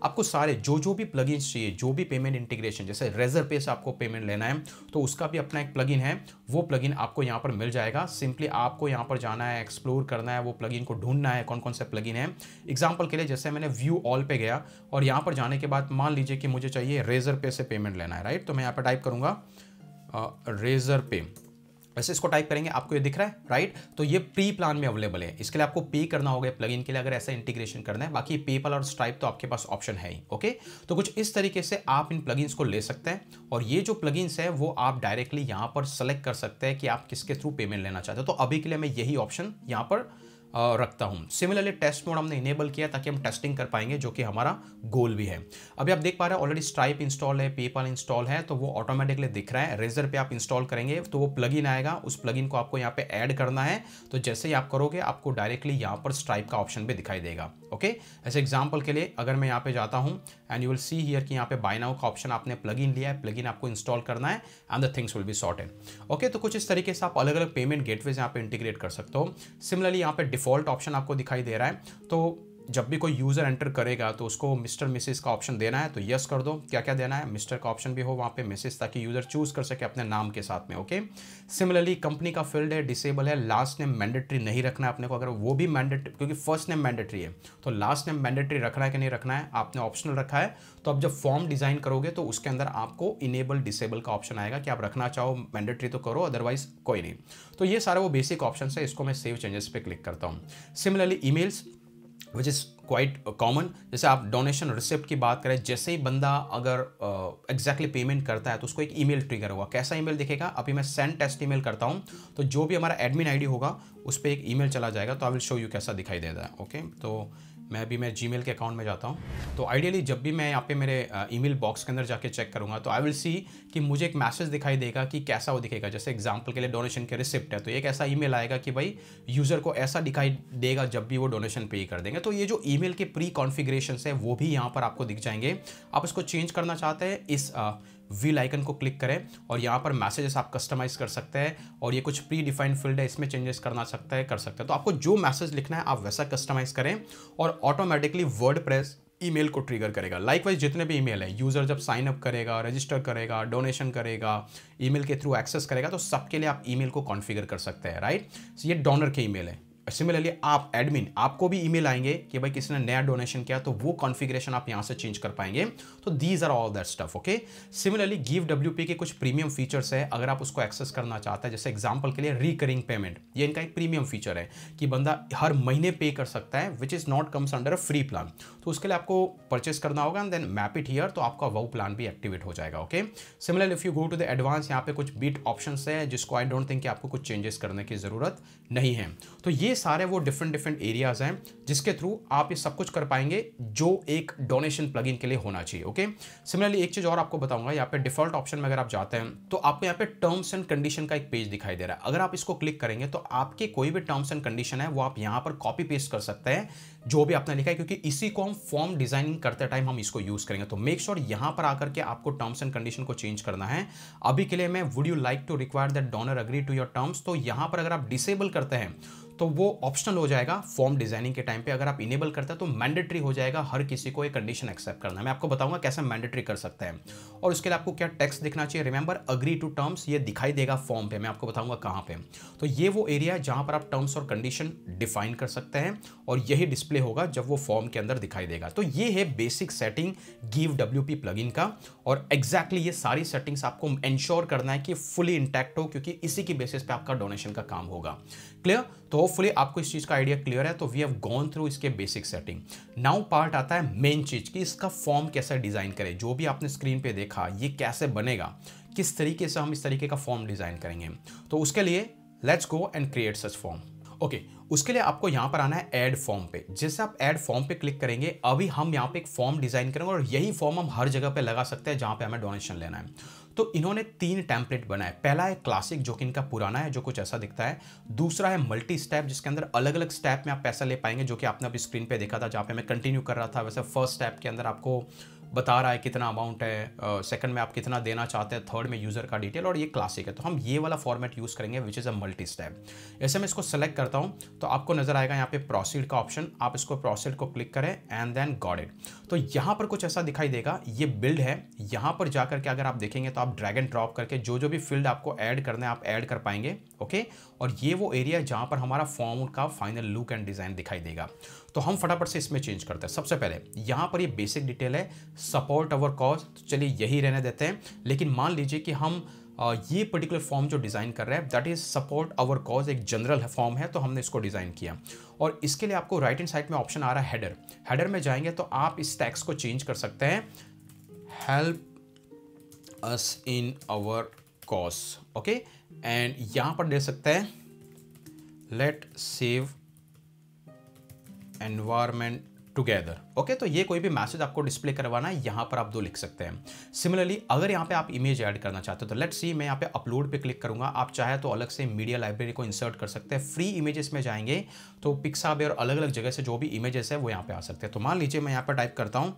आपको सारे जो जो भी प्लगइन चाहिए जो भी पेमेंट इंटीग्रेशन जैसे रेजर पे से आपको पेमेंट लेना है तो उसका भी अपना एक प्लगइन है वो प्लगइन आपको यहाँ पर मिल जाएगा सिंपली आपको यहाँ पर जाना है एक्सप्लोर करना है वो प्लगइन को ढूंढना है कौन कौन से प्लगइन है एग्जाम्पल के लिए जैसे मैंने व्यू ऑल पे गया और यहाँ पर जाने के बाद मान लीजिए कि मुझे चाहिए रेजर पे से पेमेंट लेना है राइट तो मैं यहाँ पर टाइप करूँगा रेजर पे वैसे इसको टाइप करेंगे आपको ये दिख रहा है राइट तो ये प्री प्लान में अवेलेबल है इसके लिए आपको पे करना होगा प्लगइन के लिए अगर ऐसा इंटीग्रेशन करना है बाकी पेपल और स्ट्राइप तो आपके पास ऑप्शन है ही ओके तो कुछ इस तरीके से आप इन प्लगइन्स को ले सकते हैं और ये जो प्लगइन्स है वो आप डायरेक्टली यहाँ पर सेलेक्ट कर सकते हैं कि आप किसके थ्रू पेमेंट लेना चाहते हो तो अभी के लिए मैं यही ऑप्शन यहाँ पर रखता हूँ सिमिलरली टेस्ट मोड हमने इनेबल किया ताकि हम टेस्टिंग कर पाएंगे जो कि हमारा गोल भी है अभी आप देख पा रहे हैं ऑलरेडी स्ट्राइप इंस्टॉल है पेपाल इंस्टॉल है तो वो ऑटोमेटिकली दिख रहा है रेजर पे आप इंस्टॉल करेंगे तो वो प्लगइन आएगा उस प्लगइन को आपको यहाँ पे ऐड करना है तो जैसे ही आप करोगे आपको डायरेक्टली यहाँ पर स्ट्राइप का ऑप्शन भी दिखाई देगा ओके ऐसे एग्जाम्पल के लिए अगर मैं यहाँ पे जाता हूँ and you will see here कि यहाँ पे बाइनाउ का ऑप्शन आपने प्लग इन लिया है प्लग इन आपको इंस्टॉल करना है and the things will be sorted okay तो कुछ इस तरीके से आप अलग अलग पेमेंट गेटवेज यहाँ पे इंटीग्रेट कर सकते हो सिमिलरली यहाँ पे डिफ़ॉल्ट ऑप्शन आपको दिखाई दे रहा है तो जब भी कोई यूज़र एंटर करेगा तो उसको मिस्टर मिसेस का ऑप्शन देना है तो यस कर दो क्या क्या देना है मिस्टर का ऑप्शन भी हो वहाँ पे मिसेस ताकि यूज़र चूज़ कर सके अपने नाम के साथ में ओके सिमिलरली कंपनी का फील्ड है डिसेबल है लास्ट नेम मैंडेट्री नहीं रखना है अपने को अगर वो भी मैंडेटरी क्योंकि फर्स्ट नेम मैंडेटरी है तो लास्ट नेम मैंडेट्री रखना है कि नहीं रखना है आपने ऑप्शनल रखा है तो अब जब फॉर्म डिज़ाइन करोगे तो उसके अंदर आपको इनेबल डिसेबल का ऑप्शन आएगा कि आप रखना चाहो मैंडेट्री तो करो अदरवाइज कोई नहीं तो ये सारे वो बेसिक ऑप्शन है इसको मैं सेव चेंजेस पर क्लिक करता हूँ similarly emails which is quite common जैसे आप डोनेशन रिसिप्ट की बात करें जैसे ही बंदा अगर एग्जैक्टली uh, exactly पेमेंट करता है तो उसको एक ईमेल ट्रिगर होगा कैसा ईमेल दिखेगा अभी मैं सेंड टेस्ट ईमेल करता हूँ तो जो भी हमारा एडमिन आईडी होगा उस पर एक ईमेल चला जाएगा तो आई विल शो यू कैसा दिखाई देता है ओके okay? तो मैं अभी मेरे जी के अकाउंट में जाता हूँ तो आइडियली जब भी मैं यहाँ पे मेरे ईमेल बॉक्स के अंदर जाके चेक करूँगा तो आई विल सी कि मुझे एक मैसेज दिखाई देगा कि कैसा वो दिखेगा जैसे एग्जाम्पल के लिए डोनेशन के रिसिप्ट है तो एक ऐसा ई आएगा कि भाई यूज़र को ऐसा दिखाई देगा जब भी वो डोनेशन पे कर देंगे तो ये जो ई के प्री कॉन्फिग्रेशन है वो भी यहाँ पर आपको दिख जाएंगे आप इसको चेंज करना चाहते हैं इस व्हील आइकन को क्लिक करें और यहाँ पर मैसेजेस आप कस्टमाइज कर सकते हैं और ये कुछ प्री डिफाइंड फील्ड है इसमें चेंजेस करना सकता है कर सकते हैं तो आपको जो मैसेज लिखना है आप वैसा कस्टमाइज करें और ऑटोमेटिकली वर्ड प्रेस ईमेल को ट्रिगर करेगा लाइकवाइज जितने भी ईमेल है यूज़र जब साइन अप करेगा रजिस्टर करेगा डोनेशन करेगा ईमेल के थ्रू एक्सेस करेगा तो सबके लिए आप ईमेल को कॉन्फ़िगर कर सकते हैं राइट so ये डोनर के ईमेल है सिमिलरली आप एडमिन आपको भी ईमेल आएंगे कि भाई किसी ने नया डोनेशन किया तो वो कॉन्फ़िगरेशन आप यहाँ से चेंज कर पाएंगे तो these are all that stuff okay similarly give W के कुछ प्रीमियम फीचर्स है अगर आप उसको एक्सेस करना चाहते हैं जैसे एग्जाम्पल के लिए रिकरिंग पेमेंट ये इनका एक प्रीमियम फीचर है कि बंदा हर महीने पे कर सकता है which is not comes under a free plan तो उसके लिए आपको परचेस करना होगा and then map it here तो आपका वो प्लान भी एक्टिवेट हो जाएगा okay similar if you go to the advance यहाँ पे कुछ बीट ऑप्शन है जिसको आई डोंट थिंक आपको कुछ चेंजेस करने की ज़रूरत नहीं है तो ये सारे वो डिफरेंट डिफरेंट एरियाज हैं जिसके थ्रू आप ये सब कुछ कर पाएंगे जो एक डोनेशन प्लग के लिए होना चाहिए ओके सिमिलरली एक चीज़ और आपको बताऊंगा यहाँ पे डिफॉल्ट ऑप्शन में अगर आप जाते हैं तो आपको यहाँ पे टर्म्स एंड कंडीशन का एक पेज दिखाई दे रहा है अगर आप इसको क्लिक करेंगे तो आपके कोई भी टर्म्स एंड कंडीशन है वो आप यहाँ पर कॉपी पेस्ट कर सकते हैं जो भी आपने लिखा है क्योंकि इसी को हम फॉर्म डिजाइनिंग करते टाइम हम इसको यूज करेंगे तो मेक श्योर sure यहाँ पर आकर के आपको टर्म्स एंड कंडीशन को चेंज करना है अभी के लिए मैं would you like to require that donor agree to your terms तो यहाँ पर अगर आप डिसेबल करते हैं तो वो ऑप्शनल हो जाएगा फॉर्म डिजाइनिंग के टाइम पे अगर आप इनेबल करते हैं तो मैंडेटरी हो जाएगा हर किसी को एक कंडीशन एक्सेप्ट करना मैं आपको बताऊंगा कैसे मैंडेटरी कर सकते हैं और उसके लिए आपको क्या टेक्स दिखना चाहिए रिमेंबर अग्री टू टर्म्स ये दिखाई देगा फॉर्म पे मैं आपको बताऊंगा कहाँ पे तो ये वो एरिया है जहाँ पर आप टर्म्स और कंडीशन डिफाइन कर सकते हैं और यही डिस्प्ले होगा जब वो फॉर्म के अंदर दिखाई देगा तो ये है basic setting give W P का और एग्जैक्टली exactly ये सारी सेटिंग्स आपको इंश्योर करना है कि फुली इंटैक्ट हो क्योंकि इसी की बेसिस पे आपका डोनेशन का काम होगा क्लियर तो होपफुली आपको इस चीज़ का आइडिया क्लियर है तो वी हैव गॉन थ्रू इसके बेसिक सेटिंग नाउ पार्ट आता है मेन चीज़ कि इसका फॉर्म कैसे डिज़ाइन करें जो भी आपने स्क्रीन पे देखा ये कैसे बनेगा किस तरीके से हम इस तरीके का फॉर्म डिज़ाइन करेंगे तो उसके लिए let's go and create such form okay उसके लिए आपको यहां पर आना है ऐड फॉर्म पे जैसे आप ऐड फॉर्म पे क्लिक करेंगे अभी हम यहाँ पे एक फॉर्म डिज़ाइन करेंगे और यही फॉर्म हम हर जगह पे लगा सकते हैं जहां पे हमें डोनेशन लेना है तो इन्होंने तीन टैंपलेट बनाए पहला है क्लासिक जो कि इनका पुराना है जो कुछ ऐसा दिखता है दूसरा है मल्टी स्टेप जिसके अंदर अलग अलग स्टेप में आप पैसा ले पाएंगे जो कि आपने अभी स्क्रीन पर देखा था जहाँ पे मैं कंटिन्यू कर रहा था वैसे फर्स्ट स्टेप के अंदर आपको बता रहा है कितना अमाउंट है सेकंड में आप कितना देना चाहते हैं थर्ड में यूज़र का डिटेल और ये क्लासिक है तो हम ये वाला फॉर्मेट यूज़ करेंगे which is a multi step ऐसे मैं इसको सेलेक्ट करता हूँ तो आपको नज़र आएगा यहाँ पे प्रोसीड का ऑप्शन आप इसको प्रोसीड को क्लिक करें एंड देन गॉड इट तो यहाँ पर कुछ ऐसा दिखाई देगा ये बिल्ड है यहाँ पर जा करके अगर आप देखेंगे तो आप ड्रैगन ड्रॉप करके जो जो भी फील्ड आपको ऐड करना है आप ऐड कर पाएंगे ओके और ये वो एरिया जहाँ पर हमारा फॉर्म का फाइनल लुक एंड डिज़ाइन दिखाई देगा तो हम फटाफट से इसमें चेंज करते हैं सबसे पहले यहाँ पर ये बेसिक डिटेल है सपोर्ट अवर कॉज तो चलिए यही रहने देते हैं लेकिन मान लीजिए कि हम ये पर्टिकुलर फॉर्म जो डिज़ाइन कर रहे हैं that is support our cause एक जनरल फॉर्म है तो हमने इसको डिज़ाइन किया और इसके लिए आपको राइट एंड साइड में ऑप्शन आ रहा है हेडर हेडर में जाएंगे तो आप इस टैक्स को चेंज कर सकते हैं help us in our cause okay and यहाँ पर दे सकते हैं let save environment together okay तो ये कोई भी मैसेज आपको डिस्प्ले करवाना है यहाँ पर आप दो लिख सकते हैं सिमिलरली अगर यहाँ पे आप इमेज ऐड करना चाहते हो तो लेट्स सी मैं यहाँ पे अपलोड पे क्लिक करूँगा आप चाहे तो अलग से मीडिया लाइब्रेरी को इंसर्ट कर सकते हैं फ्री इमेजेस में जाएंगे तो भी और अलग अलग जगह से जो भी इमेजेस है वो यहाँ पे आ सकते हैं तो मान लीजिए मैं यहाँ पर टाइप करता हूँ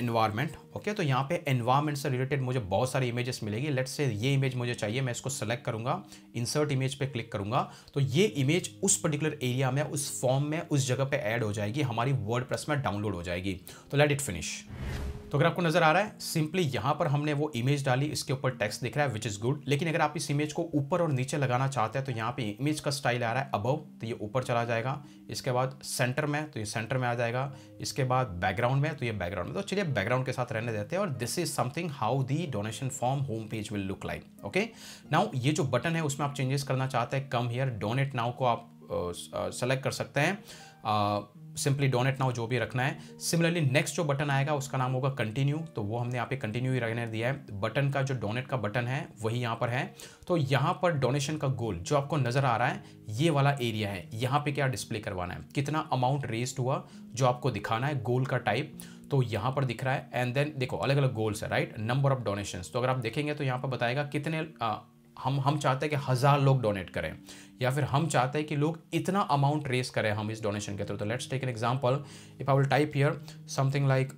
इन्वायरमेंट ओके तो यहाँ पे एनवायरमेंट से रिलेटेड मुझे बहुत सारी इमेजेस मिलेगी लेट्स से ये इमेज मुझे चाहिए मैं इसको सेलेक्ट करूँगा इंसर्ट इमेज पे क्लिक करूँगा तो ये इमेज उस पर्टिकुलर एरिया में उस फॉर्म में उस जगह पे ऐड हो जाएगी हमारी वर्ड में डाउनलोड हो जाएगी तो लेट इट फिनिश तो अगर आपको नजर आ रहा है सिंपली यहाँ पर हमने वो इमेज डाली इसके ऊपर टेक्स्ट दिख रहा है विच इज गुड लेकिन अगर आप इस इमेज को ऊपर और नीचे लगाना चाहते हैं तो यहाँ पे इमेज का स्टाइल आ रहा है अबव तो ये ऊपर चला जाएगा इसके बाद सेंटर में तो ये सेंटर में आ जाएगा इसके बाद बैकग्राउंड में तो ये बैकग्राउंड में तो चलिए बैकग्राउंड के साथ रहने देते हैं और this is something how the donation form home page will look like okay now ये जो बटन है उसमें आप चेंजेस करना चाहते हैं कम हेयर डोनेट नाउ को आप सेलेक्ट uh, uh, कर सकते हैं uh, सिंपली डोनेट नाउ जो भी रखना है सिमिलरली नेक्स्ट जो बटन आएगा उसका नाम होगा कंटिन्यू तो वो हमने यहाँ पे कंटिन्यू ही रहने दिया है बटन का जो डोनेट का बटन है वही यहाँ पर है तो यहाँ पर डोनेशन का गोल जो आपको नज़र आ रहा है ये वाला एरिया है यहाँ पे क्या डिस्प्ले करवाना है कितना अमाउंट रेस्ड हुआ जो आपको दिखाना है गोल का टाइप तो यहाँ पर दिख रहा है एंड देन देखो अलग अलग गोल्स है राइट नंबर ऑफ डोनेशन तो अगर आप देखेंगे तो यहाँ पर बताएगा कितने आ, हम हम चाहते हैं कि हज़ार लोग डोनेट करें या फिर हम चाहते हैं कि लोग इतना अमाउंट रेस करें हम इस डोनेशन के थ्रू तो let's take an example if I will type here something like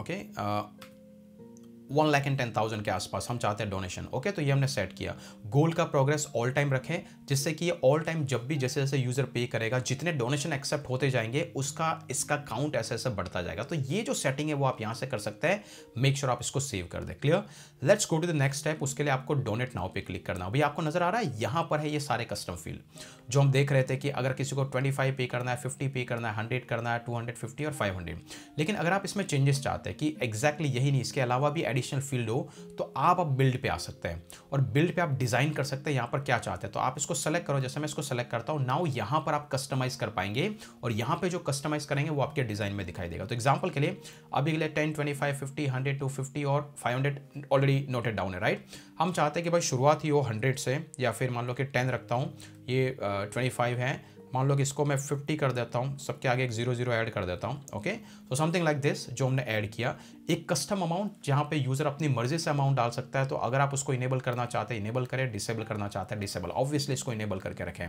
okay one lakh and ten thousand के आसपास हम चाहते हैं डोनेशन ओके तो ये हमने सेट किया गोल का प्रोग्रेस ऑल टाइम रखें जिससे कि ये ऑल टाइम जब भी जैसे जैसे यूजर पे करेगा जितने डोनेशन एक्सेप्ट होते जाएंगे उसका इसका काउंट ऐसे ऐसे बढ़ता जाएगा तो ये जो सेटिंग है वो आप यहाँ से कर सकते हैं मेक श्योर आप इसको सेव कर दें clear let's go to the next step उसके लिए आपको डोनेट नाव पे क्लिक करना अभी आपको नजर आ रहा है यहाँ पर है ये सारे कस्टम फील्ड जो हम देख रहे थे कि अगर किसी को फाइव पे करना है फिफ्टी पे करना है हंड्रेड करना है 250 और हंड्रेड लेकिन अगर आप इसमें चेंजेस चाहते हैं कि एग्जैक्टली exactly यही नहीं इसके अलावा भी एडिशनल फील्ड हो तो आप अब बिल्ड पे आ सकते हैं और बिल्ड पे आप डिज़ाइन कर सकते हैं यहाँ पर क्या चाहते हैं तो आप इसको सेलेक्ट करो जैसे मैं इसको सेलेक्ट करता हूँ नाउ यहाँ पर आप कस्टमाइज़ कर पाएंगे और यहाँ पर जो कस्टमाइज़ करेंगे वो आपके डिज़ाइन में दिखाई देगा तो एग्जाम्पल के लिए अभी के लिए ten twenty five fifty hundred two fifty और five hundred already noted down है राइट हम चाहते हैं कि भाई शुरुआत ही हो हंड्रेड से या फिर मान लो कि टेन रखता हूँ ये ट्वेंटी फाइव है मान लो कि इसको मैं फिफ्टी कर देता हूँ सबके आगे एक जीरो जीरो ऐड कर देता हूँ okay so something like this जो हमने ऐड किया एक कस्टम अमाउंट जहाँ पे यूज़र अपनी मर्जी से अमाउंट डाल सकता है तो अगर आप उसको इनेबल करना चाहते हैं इनेबल करें डिसेबल करना चाहते हैं डिसेबल ऑब्वियसली इसको इनेबल करके रखें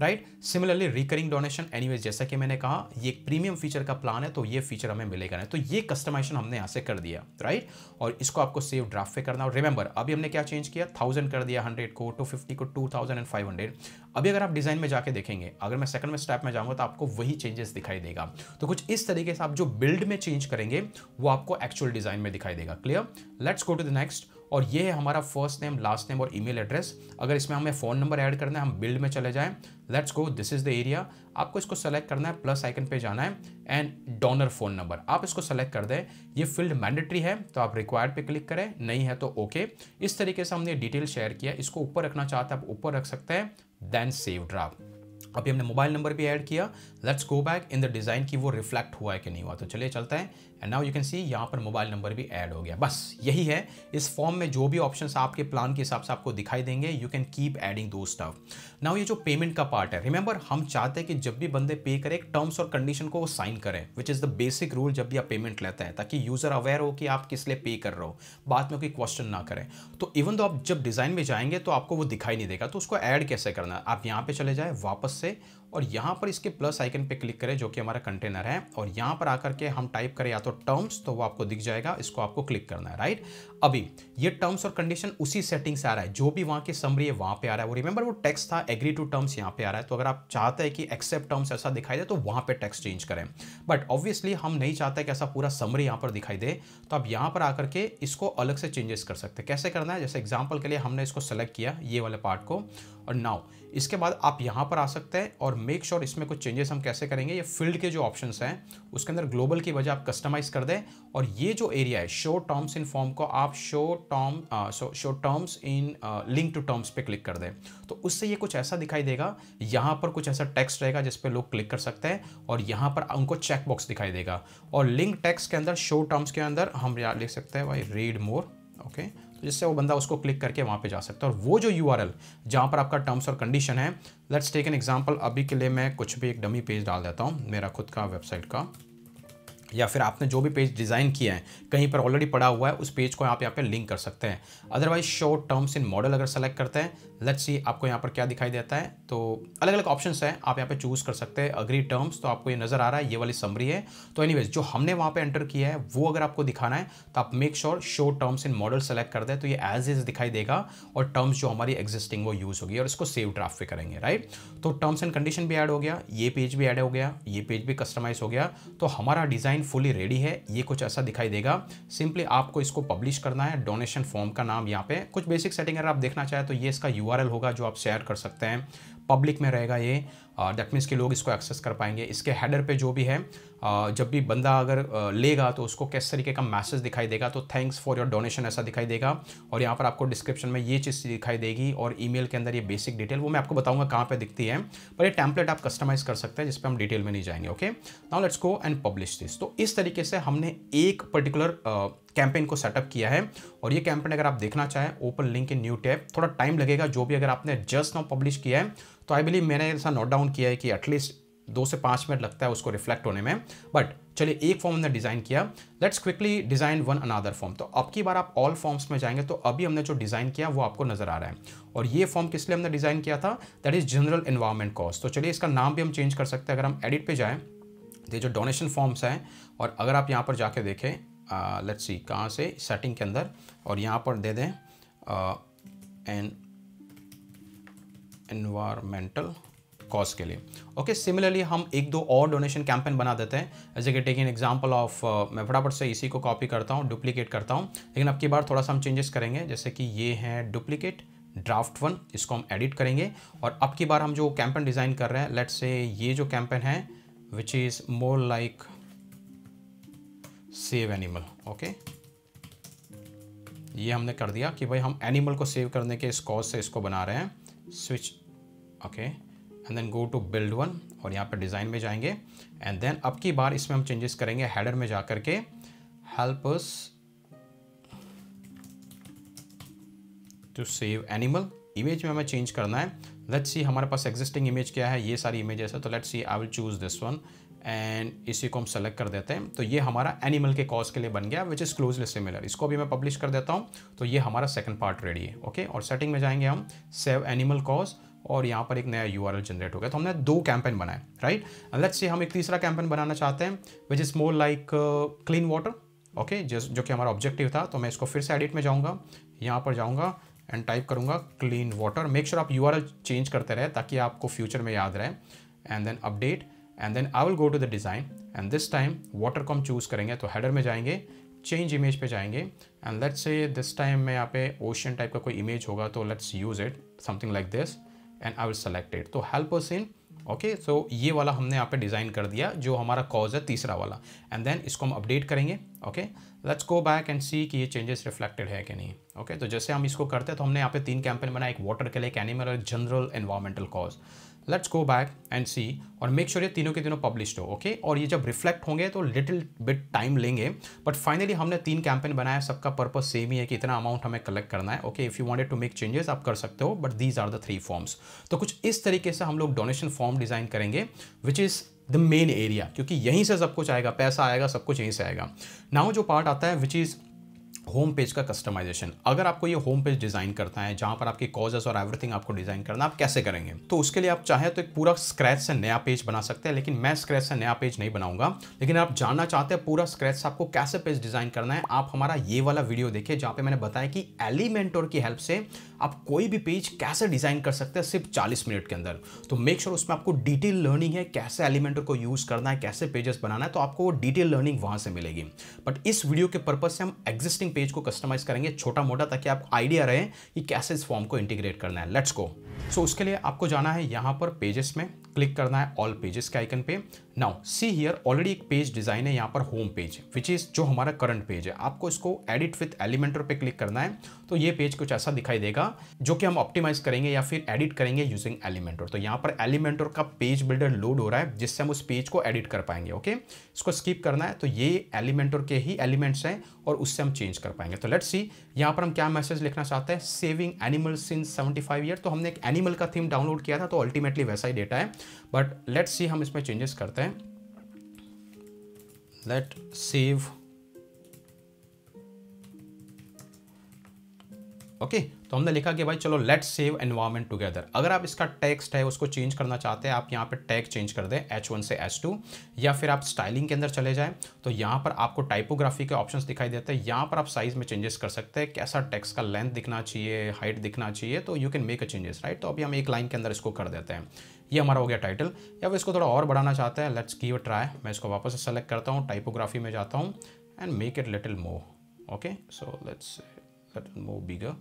right similarly recurring donation any जैसा कि मैंने कहा ये एक प्रीमियम फीचर का प्लान है तो ये फीचर हमें मिलेगा तो ये कस्टमाइजेशन हमने यहाँ से कर दिया राइट और इसको आपको सेव ड्राफ्ट पे करना और रिमेंबर अभी हमने क्या चेंज किया थाउजेंड कर दिया हंड्रेड को टू फिफ्टी को two thousand and five hundred अभी अगर आप डिज़ाइन में जाके देखेंगे अगर मैं सेकंड में स्टेप में जाऊंगा तो आपको वही चेंजेस दिखाई देगा तो कुछ इस तरीके से आप जो बिल्ड में चेंज करेंगे वो आपको एक्चुअल डिज़ाइन में दिखाई देगा clear let's go to the next और ये है हमारा फर्स्ट नेम लास्ट नेम और ईमेल एड्रेस अगर इसमें हमें फ़ोन नंबर ऐड करना है हम बिल्ड में चले जाएं let's go this is the area आपको इसको सेलेक्ट करना है प्लस आइकन पे जाना है एंड डोनर फ़ोन नंबर आप इसको सेलेक्ट कर दें ये फील्ड मैंडेटरी है तो आप रिक्वायर्ड पे क्लिक करें नहीं है तो ओके okay. इस तरीके से हमने डिटेल शेयर किया इसको ऊपर रखना चाहते हैं आप ऊपर रख सकते हैं देन सेव ड्राफ्ट अभी हमने मोबाइल नंबर भी ऐड किया let's go back in the design की वो रिफ्लेक्ट हुआ है कि नहीं हुआ तो चलिए चलते हैं and now you can see यहाँ पर मोबाइल नंबर भी ऐड हो गया बस यही है इस फॉर्म में जो भी ऑप्शंस आपके प्लान के हिसाब से आपको दिखाई देंगे you can keep adding those stuff now ये जो पेमेंट का पार्ट है रिमेंबर हम चाहते हैं कि जब भी बंदे पे करें टर्म्स और कंडीशन को साइन करें which is the basic rule जब भी आप पेमेंट लेते हैं ताकि यूज़र अवेयर हो कि आप किस लिए पे कर रहे हो बाद में कोई क्वेश्चन ना करें तो इवन दो आप जब डिज़ाइन में जाएंगे तो आपको वो दिखाई नहीं देगा तो उसको ऐड कैसे करना आप यहाँ पर चले जाए वापस से और यहाँ पर इसके प्लस आइकन पे क्लिक करें जो कि हमारा कंटेनर है और यहाँ पर आकर के हम टाइप करें या तो टर्म्स तो वो आपको दिख जाएगा इसको आपको क्लिक करना है राइट अभी ये टर्म्स और कंडीशन उसी सेटिंग से आ रहा है जो भी वहाँ की समरी है वहाँ पे आ रहा है वो रिमेंबर वो टैक्स था एग्री टू टर्म्स यहाँ पे आ रहा है तो अगर आप चाहते हैं कि एक्सेप्ट टर्म्स ऐसा दिखाई दे तो वहाँ पर टैक्स चेंज करें बट ऑब्वियसली हम नहीं चाहते कि ऐसा पूरा समरी यहाँ पर दिखाई दे तो आप यहाँ पर आकर के इसको अलग से चेंजेस कर सकते कैसे करना है जैसे एग्जाम्पल के लिए हमने इसको सेलेक्ट किया ये वाले पार्ट को और नाउ इसके बाद आप यहाँ पर आ सकते हैं और मेक श्योर sure इसमें कुछ चेंजेस हम कैसे करेंगे ये फील्ड के जो ऑप्शंस हैं उसके अंदर ग्लोबल की वजह आप कस्टमाइज कर दें और ये जो एरिया है शो टर्म्स इन फॉर्म को आप show term show terms in link to terms पे क्लिक कर दें तो उससे ये कुछ ऐसा दिखाई देगा यहाँ पर कुछ ऐसा टेक्स्ट रहेगा जिसपे लोग क्लिक कर सकते हैं और यहाँ पर उनको चेकबॉक्स दिखाई देगा और लिंक टैक्स के अंदर शो टर्म्स के अंदर हम लिख सकते हैं भाई रीड मोर ओके okay? जिससे वो बंदा उसको क्लिक करके वहाँ पे जा सकता है और वो जो यू आर एल जहाँ पर आपका टर्म्स और कंडीशन है लेट्स टेक एन एग्जाम्पल अभी के लिए मैं कुछ भी एक डमी पेज डाल देता हूँ मेरा खुद का वेबसाइट का या फिर आपने जो भी पेज डिज़ाइन किया है कहीं पर ऑलरेडी पड़ा हुआ है उस पेज को आप यहाँ पे लिंक कर सकते हैं otherwise show terms in modal अगर सेलेक्ट करते हैं लेट्स सी आपको यहाँ पर क्या दिखाई देता है तो अलग अलग ऑप्शन हैं आप यहाँ पे चूज़ कर सकते हैं अग्री टर्म्स तो आपको ये नज़र आ रहा है ये वाली समरी है तो एनीवेज जो हमने वहाँ पे एंटर किया है वो अगर आपको दिखाना है तो आप make sure show terms in modal select कर दे तो ये एज इज दिखाई देगा और टर्म्स जो हमारी एग्जिस्टिंग वो यूज़ होगी और इसको सेव ड्राफ्ट तो भी करेंगे राइट तो टर्म्स एंड कंडीशन भी ऐड हो गया ये पेज भी ऐड हो गया ये पेज भी कस्टमाइज हो गया तो हमारा डिज़ाइन फुली रेडी है ये कुछ ऐसा दिखाई देगा सिंपली आपको इसको पब्लिश करना है डोनेशन फॉर्म का नाम यहाँ पे कुछ बेसिक सेटिंग अगर आप देखना चाहें तो ये इसका यू यू होगा जो आप शेयर कर सकते हैं पब्लिक में रहेगा ये डेट मीन्स कि लोग इसको एक्सेस कर पाएंगे इसके हेडर पे जो भी है जब भी बंदा अगर लेगा तो उसको किस तरीके का मैसेज दिखाई देगा तो थैंक्स फॉर योर डोनेशन ऐसा दिखाई देगा और यहाँ पर आपको डिस्क्रिप्शन में ये चीज़ दिखाई देगी और ईमेल के अंदर ये बेसिक डिटेल वो मैं आपको बताऊंगा कहाँ पे दिखती है पर ये टैम्पलेट आप कस्टमाइज कर सकते हैं जिस पर हम डिटेल में नहीं जाएंगे okay now let's go and publish this तो इस तरीके से हमने एक पर्टिकुलर कैंपेन को सेटअप किया है और ये कैंपेन अगर आप देखना चाहें open link in new tab थोड़ा टाइम लगेगा जो भी अगर आपने जस्ट नाउ पब्लिश किया है तो आई बिलीव मैंने ऐसा नोट डाउन किया है कि एटलीस्ट दो से पाँच मिनट लगता है उसको रिफ्लेक्ट होने में बट चलिए एक फॉर्म हमने डिज़ाइन किया let's quickly design one another form तो अब की बार आप ऑल फॉर्म्स में जाएंगे तो अभी हमने जो डिज़ाइन किया वो आपको नज़र आ रहा है और ये फॉर्म किस लिए हमने डिज़ाइन किया था that is general environment cause तो चलिए इसका नाम भी हम चेंज कर सकते हैं अगर हम एडिट पर जाएँ तो जो डोनेशन फॉर्म्स हैं और अगर आप यहाँ पर जाके देखें लेट्स uh, सी कहाँ से सेटिंग के अंदर और यहाँ पर दे दें एंड uh, एनवायरमेंटल कॉज के लिए ओके सिमिलरली हम एक दो और डोनेशन कैंपेन बना देते हैं जैसे कि टेकिंग एग्जाम्पल ऑफ मैं फटाफट से इसी को कॉपी करता हूँ डुप्लीकेट करता हूँ लेकिन अब की बार थोड़ा सा हम चेंजेस करेंगे जैसे कि ये है डुप्लीकेट ड्राफ्ट वन इसको हम एडिट करेंगे और अब की बार हम जो कैंपेन डिज़ाइन कर रहे हैं लेट से ये जो कैंपेन है which is more like save animal okay ये हमने कर दिया कि भाई हम एनिमल को सेव करने के इस कॉज से इसको बना रहे हैं switch okay and then go to build one और यहाँ पर डिज़ाइन में जाएंगे एंड देन अब की बार इसमें हम चेंजेस करेंगे हेडर में जा करके helps to save animal image में हमें चेंज करना है लेट्स सी हमारे पास एग्जिस्टिंग इमेज क्या है ये सारी इमेजेस है तो let's see I will choose this one and इसी को हम सेलेक्ट कर देते हैं तो ये हमारा एनिमल के कॉज के लिए बन गया विच इज़ क्लोजली सिमिलर इसको भी मैं पब्लिश कर देता हूँ तो ये हमारा सेकंड पार्ट रेडी है ओके और सेटिंग में जाएंगे हम सेव एनिमल कॉज और यहाँ पर एक नया यू जनरेट हो गया तो हमने दो कैंपेन बनाए राइट लेट्स से हम एक तीसरा कैंपेन बनाना चाहते हैं which is more like clean water okay जो कि हमारा ऑब्जेक्टिव था तो मैं इसको फिर से एडिट में जाऊँगा यहाँ पर जाऊँगा एंड टाइप करूँगा क्लीन वाटर मेक श्योर आप यू चेंज करते रहे ताकि आपको फ्यूचर में याद रहे and then update and then I will go to the design and this time water को हम चूज़ करेंगे तो हेडर में जाएंगे चेंज इमेज पे जाएंगे and let's say this time मैं यहाँ पे ओशन टाइप का कोई इमेज होगा तो let's use it something like this and I will select it तो help us in okay so ये वाला हमने यहाँ पे डिज़ाइन कर दिया जो हमारा कॉज है तीसरा वाला एंड देन इसको हम अपडेट करेंगे okay let's go back and see कि ये चेंजेस रिफ्लेक्टेड है कि नहीं ओके okay? तो जैसे हम इसको करते हैं तो हमने यहाँ पे तीन कैंपेन बनाया एक वाटर के लिए एक एनिमल और एक general environmental cause let's go back and see और मेक श्योर ये तीनों के तीनों पब्लिश हो ओके और ये जब रिफ्लेक्ट होंगे तो लिटिल बिट टाइम लेंगे बट फाइनली हमने तीन कैंपेन बनाया सबका पर्पज सेम ही है कि इतना अमाउंट हमें कलेक्ट करना है okay if you wanted to make changes आप कर सकते हो but these are the three forms तो कुछ इस तरीके से हम लोग डोनेशन फॉर्म डिज़ाइन करेंगे which is the main area क्योंकि यहीं से सब कुछ आएगा पैसा आएगा सब कुछ यहीं से आएगा नाउ जो पार्ट आता है विच इज़ होम पेज का कस्टमाइजेशन अगर आपको ये होम पेज डिज़ाइन करना है जहाँ पर आपके कॉजेस और एवरीथिंग आपको डिज़ाइन करना आप कैसे करेंगे तो उसके लिए आप चाहे तो एक पूरा स्क्रैच से नया पेज बना सकते हैं लेकिन मैं स्क्रैच से नया पेज नहीं बनाऊंगा लेकिन आप जानना चाहते हैं पूरा स्क्रैच से आपको कैसे पेज डिज़ाइन करना है आप हमारा ये वाला वीडियो देखिए जहाँ पर मैंने बताया कि एलिमेंटोर की हेल्प से आप कोई भी पेज कैसे डिज़ाइन कर सकते हैं सिर्फ चालीस मिनट के अंदर तो मेक श्योर उसमें आपको डिटेल लर्निंग है कैसे एलिमेंटोर को यूज़ करना है कैसे पेजेस बनाना है तो आपको वो डिटेल लर्निंग वहाँ से मिलेगी बट इस वीडियो के पर्पज से हम एग्जिस्टिंग पेज को कस्टमाइज करेंगे छोटा मोटा ताकि आप आइडिया रहे कि कैसे इस फॉर्म को इंटीग्रेट करना है लेट्स गो सो उसके लिए आपको जाना है यहाँ पर पेजेस में क्लिक करना है ऑल पेजेस के आइकन पे नाउ सी हियर ऑलरेडी एक पेज डिजाइन है यहाँ पर होम पेज विच इज जो हमारा करंट पेज है आपको इसको एडिट विथ एलिमेंटर पे क्लिक करना है तो ये पेज कुछ ऐसा दिखाई देगा जो कि हम ऑप्टिमाइज करेंगे या फिर एडिट करेंगे यूजिंग एलिमेंटर तो यहाँ पर एलिमेंटर का पेज बिल्डर लोड हो रहा है जिससे हम उस पेज को एडिट कर पाएंगे ओके okay? इसको स्किप करना है तो ये एलिमेंटर के ही एलिमेंट्स हैं और उससे हम चेंज कर पाएंगे तो लेट्स सी यहाँ पर हम क्या मैसेज लिखना चाहते हैं saving animals in seventy five year तो हमने एक एनिमल का थीम डाउनलोड किया था तो अल्टीमेटली वैसा ही डेटा है बट लेट सी हम इसमें चेंजेस करते हैं लेट सेव ओके तो हमने लिखा कि भाई चलो लेट सेव एनवायरमेंट टुगेदर अगर आप इसका टेक्स्ट है उसको चेंज करना चाहते हैं आप यहाँ पे टैग चेंज कर दें एच वन से एच टू या फिर आप स्टाइलिंग के अंदर चले जाएं तो यहाँ पर आपको टाइपोग्राफी के ऑप्शंस दिखाई देते हैं यहाँ पर आप साइज में चेंजेस कर सकते हैं कैसा टेक्स का लेंथ दिखना चाहिए हाइट दिखना चाहिए तो you can make a changes right तो अभी हम एक लाइन के अंदर इसको कर देते हैं ये हमारा हो गया टाइटल या फिर इसको थोड़ा और बढ़ाना चाहते हैं लेट्स की ट्राई मैं इसको वापस से सेलेक्ट करता हूँ टाइपोग्राफी में जाता हूँ and make it little mo okay so let's let more bigger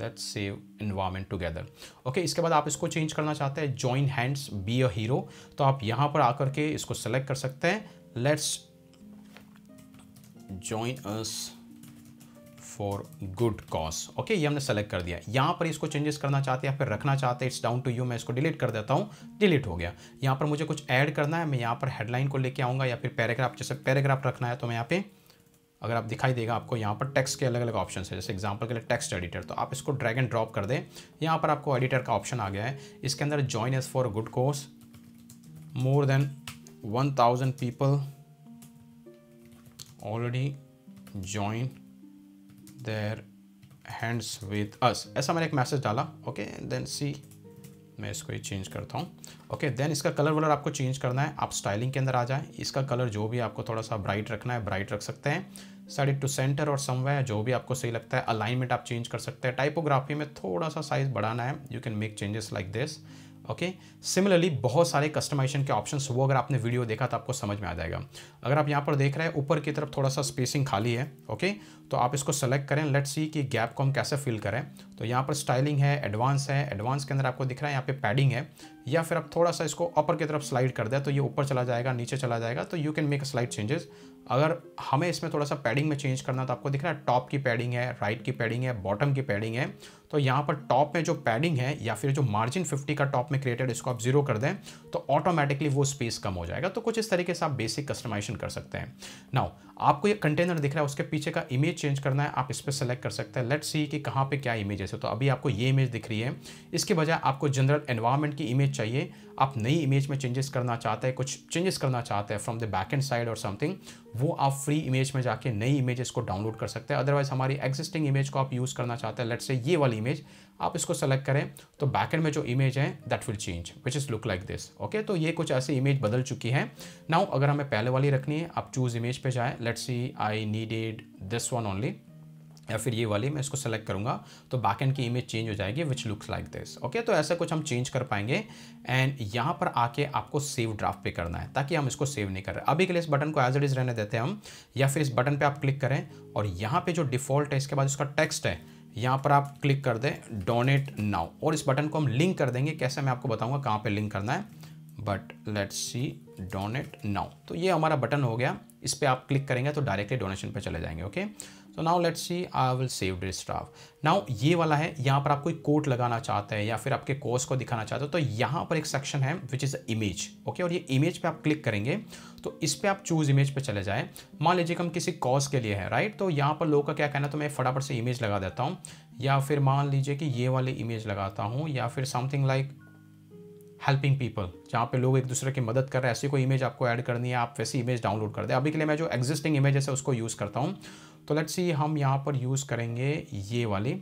let's save environment together okay इसके बाद आप इसको चेंज करना चाहते हैं join hands be a hero तो आप यहाँ पर आकर के इसको सेलेक्ट कर सकते हैं let's join us for good cause okay ये हमने सेलेक्ट कर दिया यहाँ पर इसको चेंजेस करना चाहते हैं या फिर रखना चाहते हैं इट्स डाउन टू यू मैं इसको डिलीट कर देता हूँ डिलीट हो गया यहाँ पर मुझे कुछ ऐड करना है मैं यहाँ पर हेडलाइन को लेके आऊँगा या फिर पैराग्राफ जैसे पैराग्राफ रखना है तो मैं यहाँ पे अगर आप दिखाई देगा आपको यहाँ पर टेक्स्ट के अलग अलग ऑप्शन है जैसे एग्जाम्पल के लिए टेक्स्ट एडिटर तो आप इसको ड्रैग एंड ड्रॉप कर दें यहाँ पर आपको एडिटर का ऑप्शन आ गया है इसके अंदर join us for good cause more than one thousand people already join their hands with us ऐसा मैंने एक मैसेज डाला ओके देन सी मैं इसको ही चेंज करता हूँ ओके देन इसका कलर वलर आपको चेंज करना है आप स्टाइलिंग के अंदर आ जाए इसका कलर जो भी आपको थोड़ा सा ब्राइट रखना है ब्राइट रख सकते हैं साइड टू सेंटर और समवेयर जो भी आपको सही लगता है अलाइनमेंट आप चेंज कर सकते हैं टाइपोग्राफी में थोड़ा सा साइज बढ़ाना है you can make changes like this okay similarly बहुत सारे कस्टमाइजेशन के ऑप्शन वो अगर आपने वीडियो देखा तो आपको समझ में आ जाएगा अगर आप यहाँ पर देख रहे हैं ऊपर की तरफ थोड़ा सा स्पेसिंग खाली है ओके तो आप इसको सेलेक्ट करें लेट सी कि गैप को हम कैसे फिल करें तो यहाँ पर स्टाइलिंग है एडवांस है एडवांस के अंदर आपको दिख रहा है यहाँ पे पैडिंग है या फिर आप थोड़ा सा इसको अपर की तरफ स्लाइड कर दें तो ये ऊपर चला जाएगा नीचे चला जाएगा तो you can make slide changes अगर हमें इसमें थोड़ा सा पैडिंग में चेंज करना तो आपको दिख रहा है टॉप की पैडिंग है राइट की पैडिंग है बॉटम की पैडिंग है तो यहाँ पर टॉप में जो पैडिंग है या फिर जो मार्जिन 50 का टॉप में क्रिएटेड इसको आप जीरो कर दें तो ऑटोमेटिकली वो स्पेस कम हो जाएगा तो कुछ इस तरीके से आप बेसिक कस्टमाइजेशन कर सकते हैं नाउ आपको ये कंटेनर दिख रहा है उसके पीछे का इमेज चेंज करना है आप इस पर सेलेक्ट कर सकते हैं लेट सी कि कहाँ पर क्या इमेज है तो अभी आपको ये इमेज दिख रही है इसके बजाय आपको जनरल एनवायरमेंट की इमेज चाहिए आप नई इमेज में चेंजेस करना चाहते हैं कुछ चेंजेस करना चाहते हैं from the back end side और समथिंग वो आप फ्री इमेज में जाके नई इमेजेस को डाउनलोड कर सकते हैं अदरवाइज हमारी एग्जिस्टिंग इमेज को आप यूज़ करना चाहते हैं लेट से ये वाली इमेज आप इसको सेलेक्ट करें तो बैक एंड में जो इमेज है that will change which is look like this okay तो ये कुछ ऐसी इमेज बदल चुकी है नाउ अगर हमें पहले वाली रखनी है आप चूज़ इमेज पर जाएँ let's see I needed this one only या फिर ये वाली मैं इसको सेलेक्ट करूँगा तो बैक एंड की इमेज चेंज हो जाएगी which looks like this okay तो ऐसा कुछ हम चेंज कर पाएंगे एंड यहाँ पर आके आपको सेव ड्राफ्ट पे करना है ताकि हम इसको सेव नहीं कर रहे अभी के लिए इस बटन को एज इट इज़ रहने देते हैं हम या फिर इस बटन पर आप क्लिक करें और यहाँ पर जो डिफ़ॉल्ट है इसके बाद उसका टेक्स्ट है यहाँ पर आप क्लिक कर दें डोनेट नाउ और इस बटन को हम लिंक कर देंगे कैसे मैं आपको बताऊँगा कहाँ पर लिंक करना है but let's see donate now तो ये हमारा बटन हो गया इस पर आप क्लिक करेंगे तो डायरेक्टली डोनेशन पर चले जाएंगे ओके okay? तो now let's see I will save this stuff now ये वाला है यहाँ पर आप कोई कोट लगाना चाहते हैं या फिर आपके कोर्स को दिखाना चाहते हो तो यहाँ पर एक सेक्शन है विच इज़ इमेज ओके और ये इमेज पे आप क्लिक करेंगे तो इस पर आप चूज इमेज पे चले जाएं मान लीजिए कि हम किसी कॉज के लिए है राइट तो यहाँ पर लोगों का क्या कहना है तो मैं फटाफट से इमेज लगा देता हूँ या फिर मान लीजिए कि ये वाली इमेज लगाता हूँ या फिर समथिंग लाइक हेल्पिंग पीपल जहाँ पे लोग एक दूसरे की मदद कर रहे हैं ऐसी कोई इमेज आपको ऐड करनी है आप वैसी इमेज डाउनलोड कर दें अभी के लिए मैं जो एग्जिस्टिंग इमेज है उसको यूज़ करता हूँ तो लेट्स सी हम यहाँ पर यूज़ करेंगे ये वाले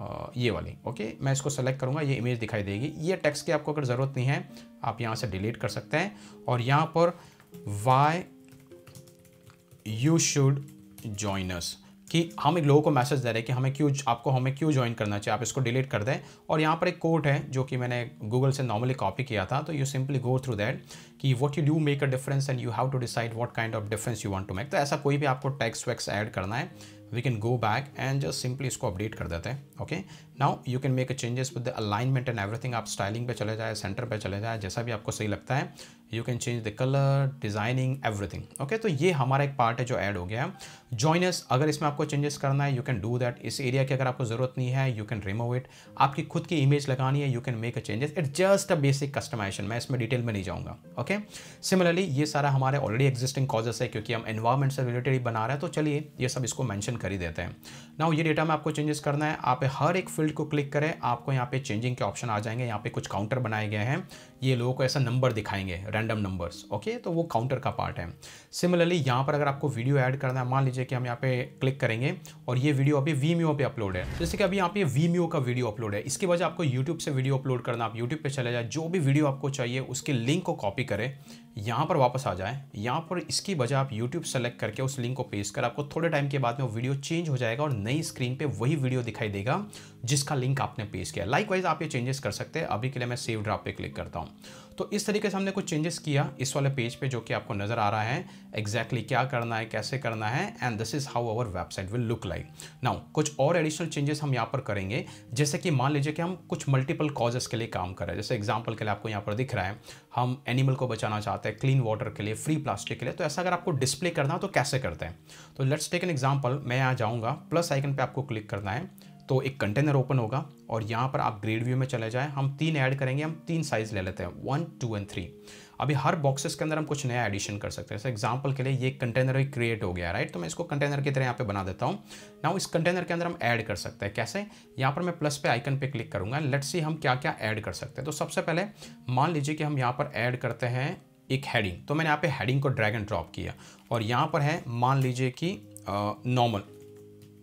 आ, ये वाले ओके मैं इसको सेलेक्ट करूँगा ये इमेज दिखाई देगी ये टेक्स्ट की आपको अगर ज़रूरत नहीं है आप यहाँ से डिलीट कर सकते हैं और यहाँ पर वाई यू शुड जॉइन कि हम एक लोगों को मैसेज दे रहे हैं कि हमें क्यों आपको हमें क्यों ज्वाइन करना चाहिए आप इसको डिलीट कर दें और यहाँ पर एक कोट है जो कि मैंने गूगल से नॉर्मली कॉपी किया था तो you simply go through that कि what you do make a difference and you have to decide what kind of difference you want to make तो ऐसा कोई भी आपको टैक्स वैक्स ऐड करना है we can go back and just simply इसको update कर देते हैं okay now you can make changes with the alignment and everything आप स्टाइलिंग पे चले जाए सेंटर पे चले जाए जैसा भी आपको सही लगता है you can change the colour designing everything okay तो ये हमारा एक पार्ट है जो ऐड हो गया है जॉइनस अगर इसमें आपको चेंजेस करना है यू कैन डू दैट इस एरिया की अगर आपको ज़रूरत नहीं है यू कैन रिमूव इट आपकी खुद की इमेज लगानी है you can make a changes it just a basic customisation मैं इसमें डिटेल में नहीं जाऊँगा ओके सिमिलरली ये सारा हमारे ऑलरेडी एग्जिस्टिंग कॉजेस है क्योंकि हम एनवायरमेंट से रिलेटेड ही बना रहे हैं तो चलिए ये सब इसको मैंशन कर ही देते हैं ना ये डेटा में आपको चेंजेस करना है आप हर एक फील्ड को क्लिक करें आपको यहाँ पे चेंजिंग के ऑप्शन आ जाएंगे यहाँ पे कुछ काउंटर बनाए गए हैं ये लोगों को ऐसा नंबर दिखाएंगे रैंडम नंबर्स ओके तो वो काउंटर का पार्ट है सिमिलरली यहाँ पर अगर आपको वीडियो ऐड करना है मान लीजिए कि हम यहाँ पे क्लिक करेंगे और ये वीडियो अभी वीमियो पे अपलोड है तो जैसे कि अभी यहाँ पे वीमियो का वीडियो अपलोड है इसके वजह आपको यूट्यूब से वीडियो अपलोड करना आप यूट्यूब पर चले जाए जो भी वीडियो आपको चाहिए उसके लिंक को कॉपी करें यहाँ पर वापस आ जाए यहाँ पर इसकी वजह आप यूट्यूब सेलेक्ट करके उस लिंक को पेश कर आपको थोड़े टाइम के बाद में वो वीडियो चेंज हो जाएगा और नई स्क्रीन पर वही वीडियो दिखाई देगा जिसका लिंक आपने पेश किया लाइक आप ये चेंजेस कर सकते हैं अभी के लिए मैं सेव ड्राफ पे क्लिक करता हूँ हूँ तो इस तरीके से हमने कुछ चेंजेस किया इस वाले पेज पे जो कि आपको नज़र आ रहा है एग्जैक्टली exactly क्या करना है कैसे करना है and this is how our website will look like now कुछ और एडिशनल चेंजेस हम यहाँ पर करेंगे जैसे कि मान लीजिए कि हम कुछ मल्टीपल कॉजेस के लिए काम कर रहे हैं जैसे एग्जाम्पल के लिए आपको यहाँ पर दिख रहा है हम एनिमल को बचाना चाहते हैं क्लीन वाटर के लिए फ्री प्लास्टिक के लिए तो ऐसा अगर आपको डिस्प्ले करना हो तो कैसे करते हैं तो लेट्स टेक एन एग्जाम्पल मैं यहाँ जाऊँगा प्लस आइकन पर आपको क्लिक करना है तो एक कंटेनर ओपन होगा और यहाँ पर आप ग्रेड व्यू में चले जाएँ हम तीन ऐड करेंगे हम तीन साइज़ ले लेते हैं वन टू एंड थ्री अभी हर बॉक्सेस के अंदर हम कुछ नया एडिशन कर सकते हैं जैसे एग्जांपल के लिए ये कंटेनर ही क्रिएट हो गया राइट तो मैं इसको कंटेनर की तरह यहाँ पे बना देता हूँ नाउ इस कंटेनर के अंदर हम ऐड कर सकते हैं कैसे यहाँ पर मैं प्लस पे आइकन पे क्लिक करूँगा लेट्स सी हम क्या क्या ऐड कर सकते हैं तो सबसे पहले मान लीजिए कि हम यहाँ पर ऐड करते हैं एक हैडिंग तो मैंने यहाँ पर हैडिंग को ड्रैगन ड्रॉप किया और यहाँ पर है मान लीजिए कि नॉर्मल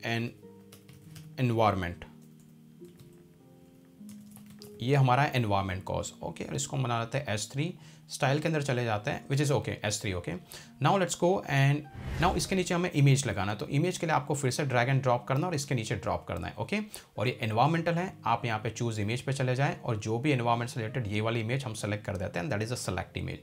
एंड इन्वायरमेंट ये हमारा एनवायरमेंट कॉज ओके और इसको हम बना लेते हैं एस थ्री स्टाइल के अंदर चले जाते हैं which is okay S three okay now let's go and now इसके नीचे हमें इमेज लगाना तो इमेज के लिए आपको फिर से ड्रैग एंड ड्रॉप करना और इसके नीचे ड्रॉप करना है ओके और ये एनवायरमेंटल है आप यहाँ पे चूज इमेज पे चले जाएं और जो भी एनवायरमेंट से रिलेटेड ये वाली इमेज हम सेलेक्ट कर देते हैं that is a select image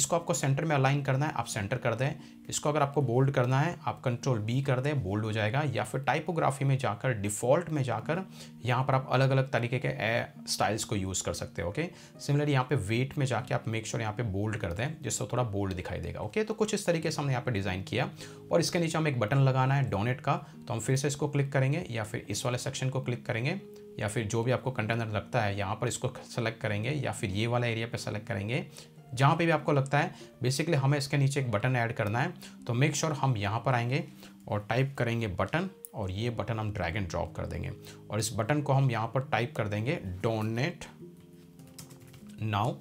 इसको आपको सेंटर में अलाइन करना है आप सेंटर कर दें इसको अगर आपको बोल्ड करना है आप कंट्रोल बी कर दें बोल्ड हो जाएगा या फिर टाइपोग्राफी में जाकर डिफॉल्ट में जाकर यहाँ पर आप अलग अलग तरीके के ए स्टाइल्स को यूज़ कर सकते हैं ओके सिमिलरली यहाँ पे वेट में जाके आप मेक श्योर यहाँ पे बोल्ड कर दें जिससे थोड़ा बोल्ड दिखाई देगा ओके तो कुछ इस तरीके से हमने यहाँ पे डिज़ाइन किया और इसके नीचे हमें एक बटन लगाना है डोनेट का तो हम फिर से इसको क्लिक करेंगे या फिर इस वाले सेक्शन को क्लिक करेंगे या फिर जो भी आपको कंटेनर लगता है यहाँ पर इसको सेलेक्ट करेंगे या फिर ये वाला एरिया पर सेलेक्ट करेंगे जहाँ पे भी आपको लगता है बेसिकली हमें इसके नीचे एक बटन ऐड करना है तो मेक श्योर sure हम यहाँ पर आएंगे और टाइप करेंगे बटन और ये बटन हम ड्रैग एंड ड्रॉप कर देंगे और इस बटन को हम यहाँ पर टाइप कर देंगे डोनेट नाउ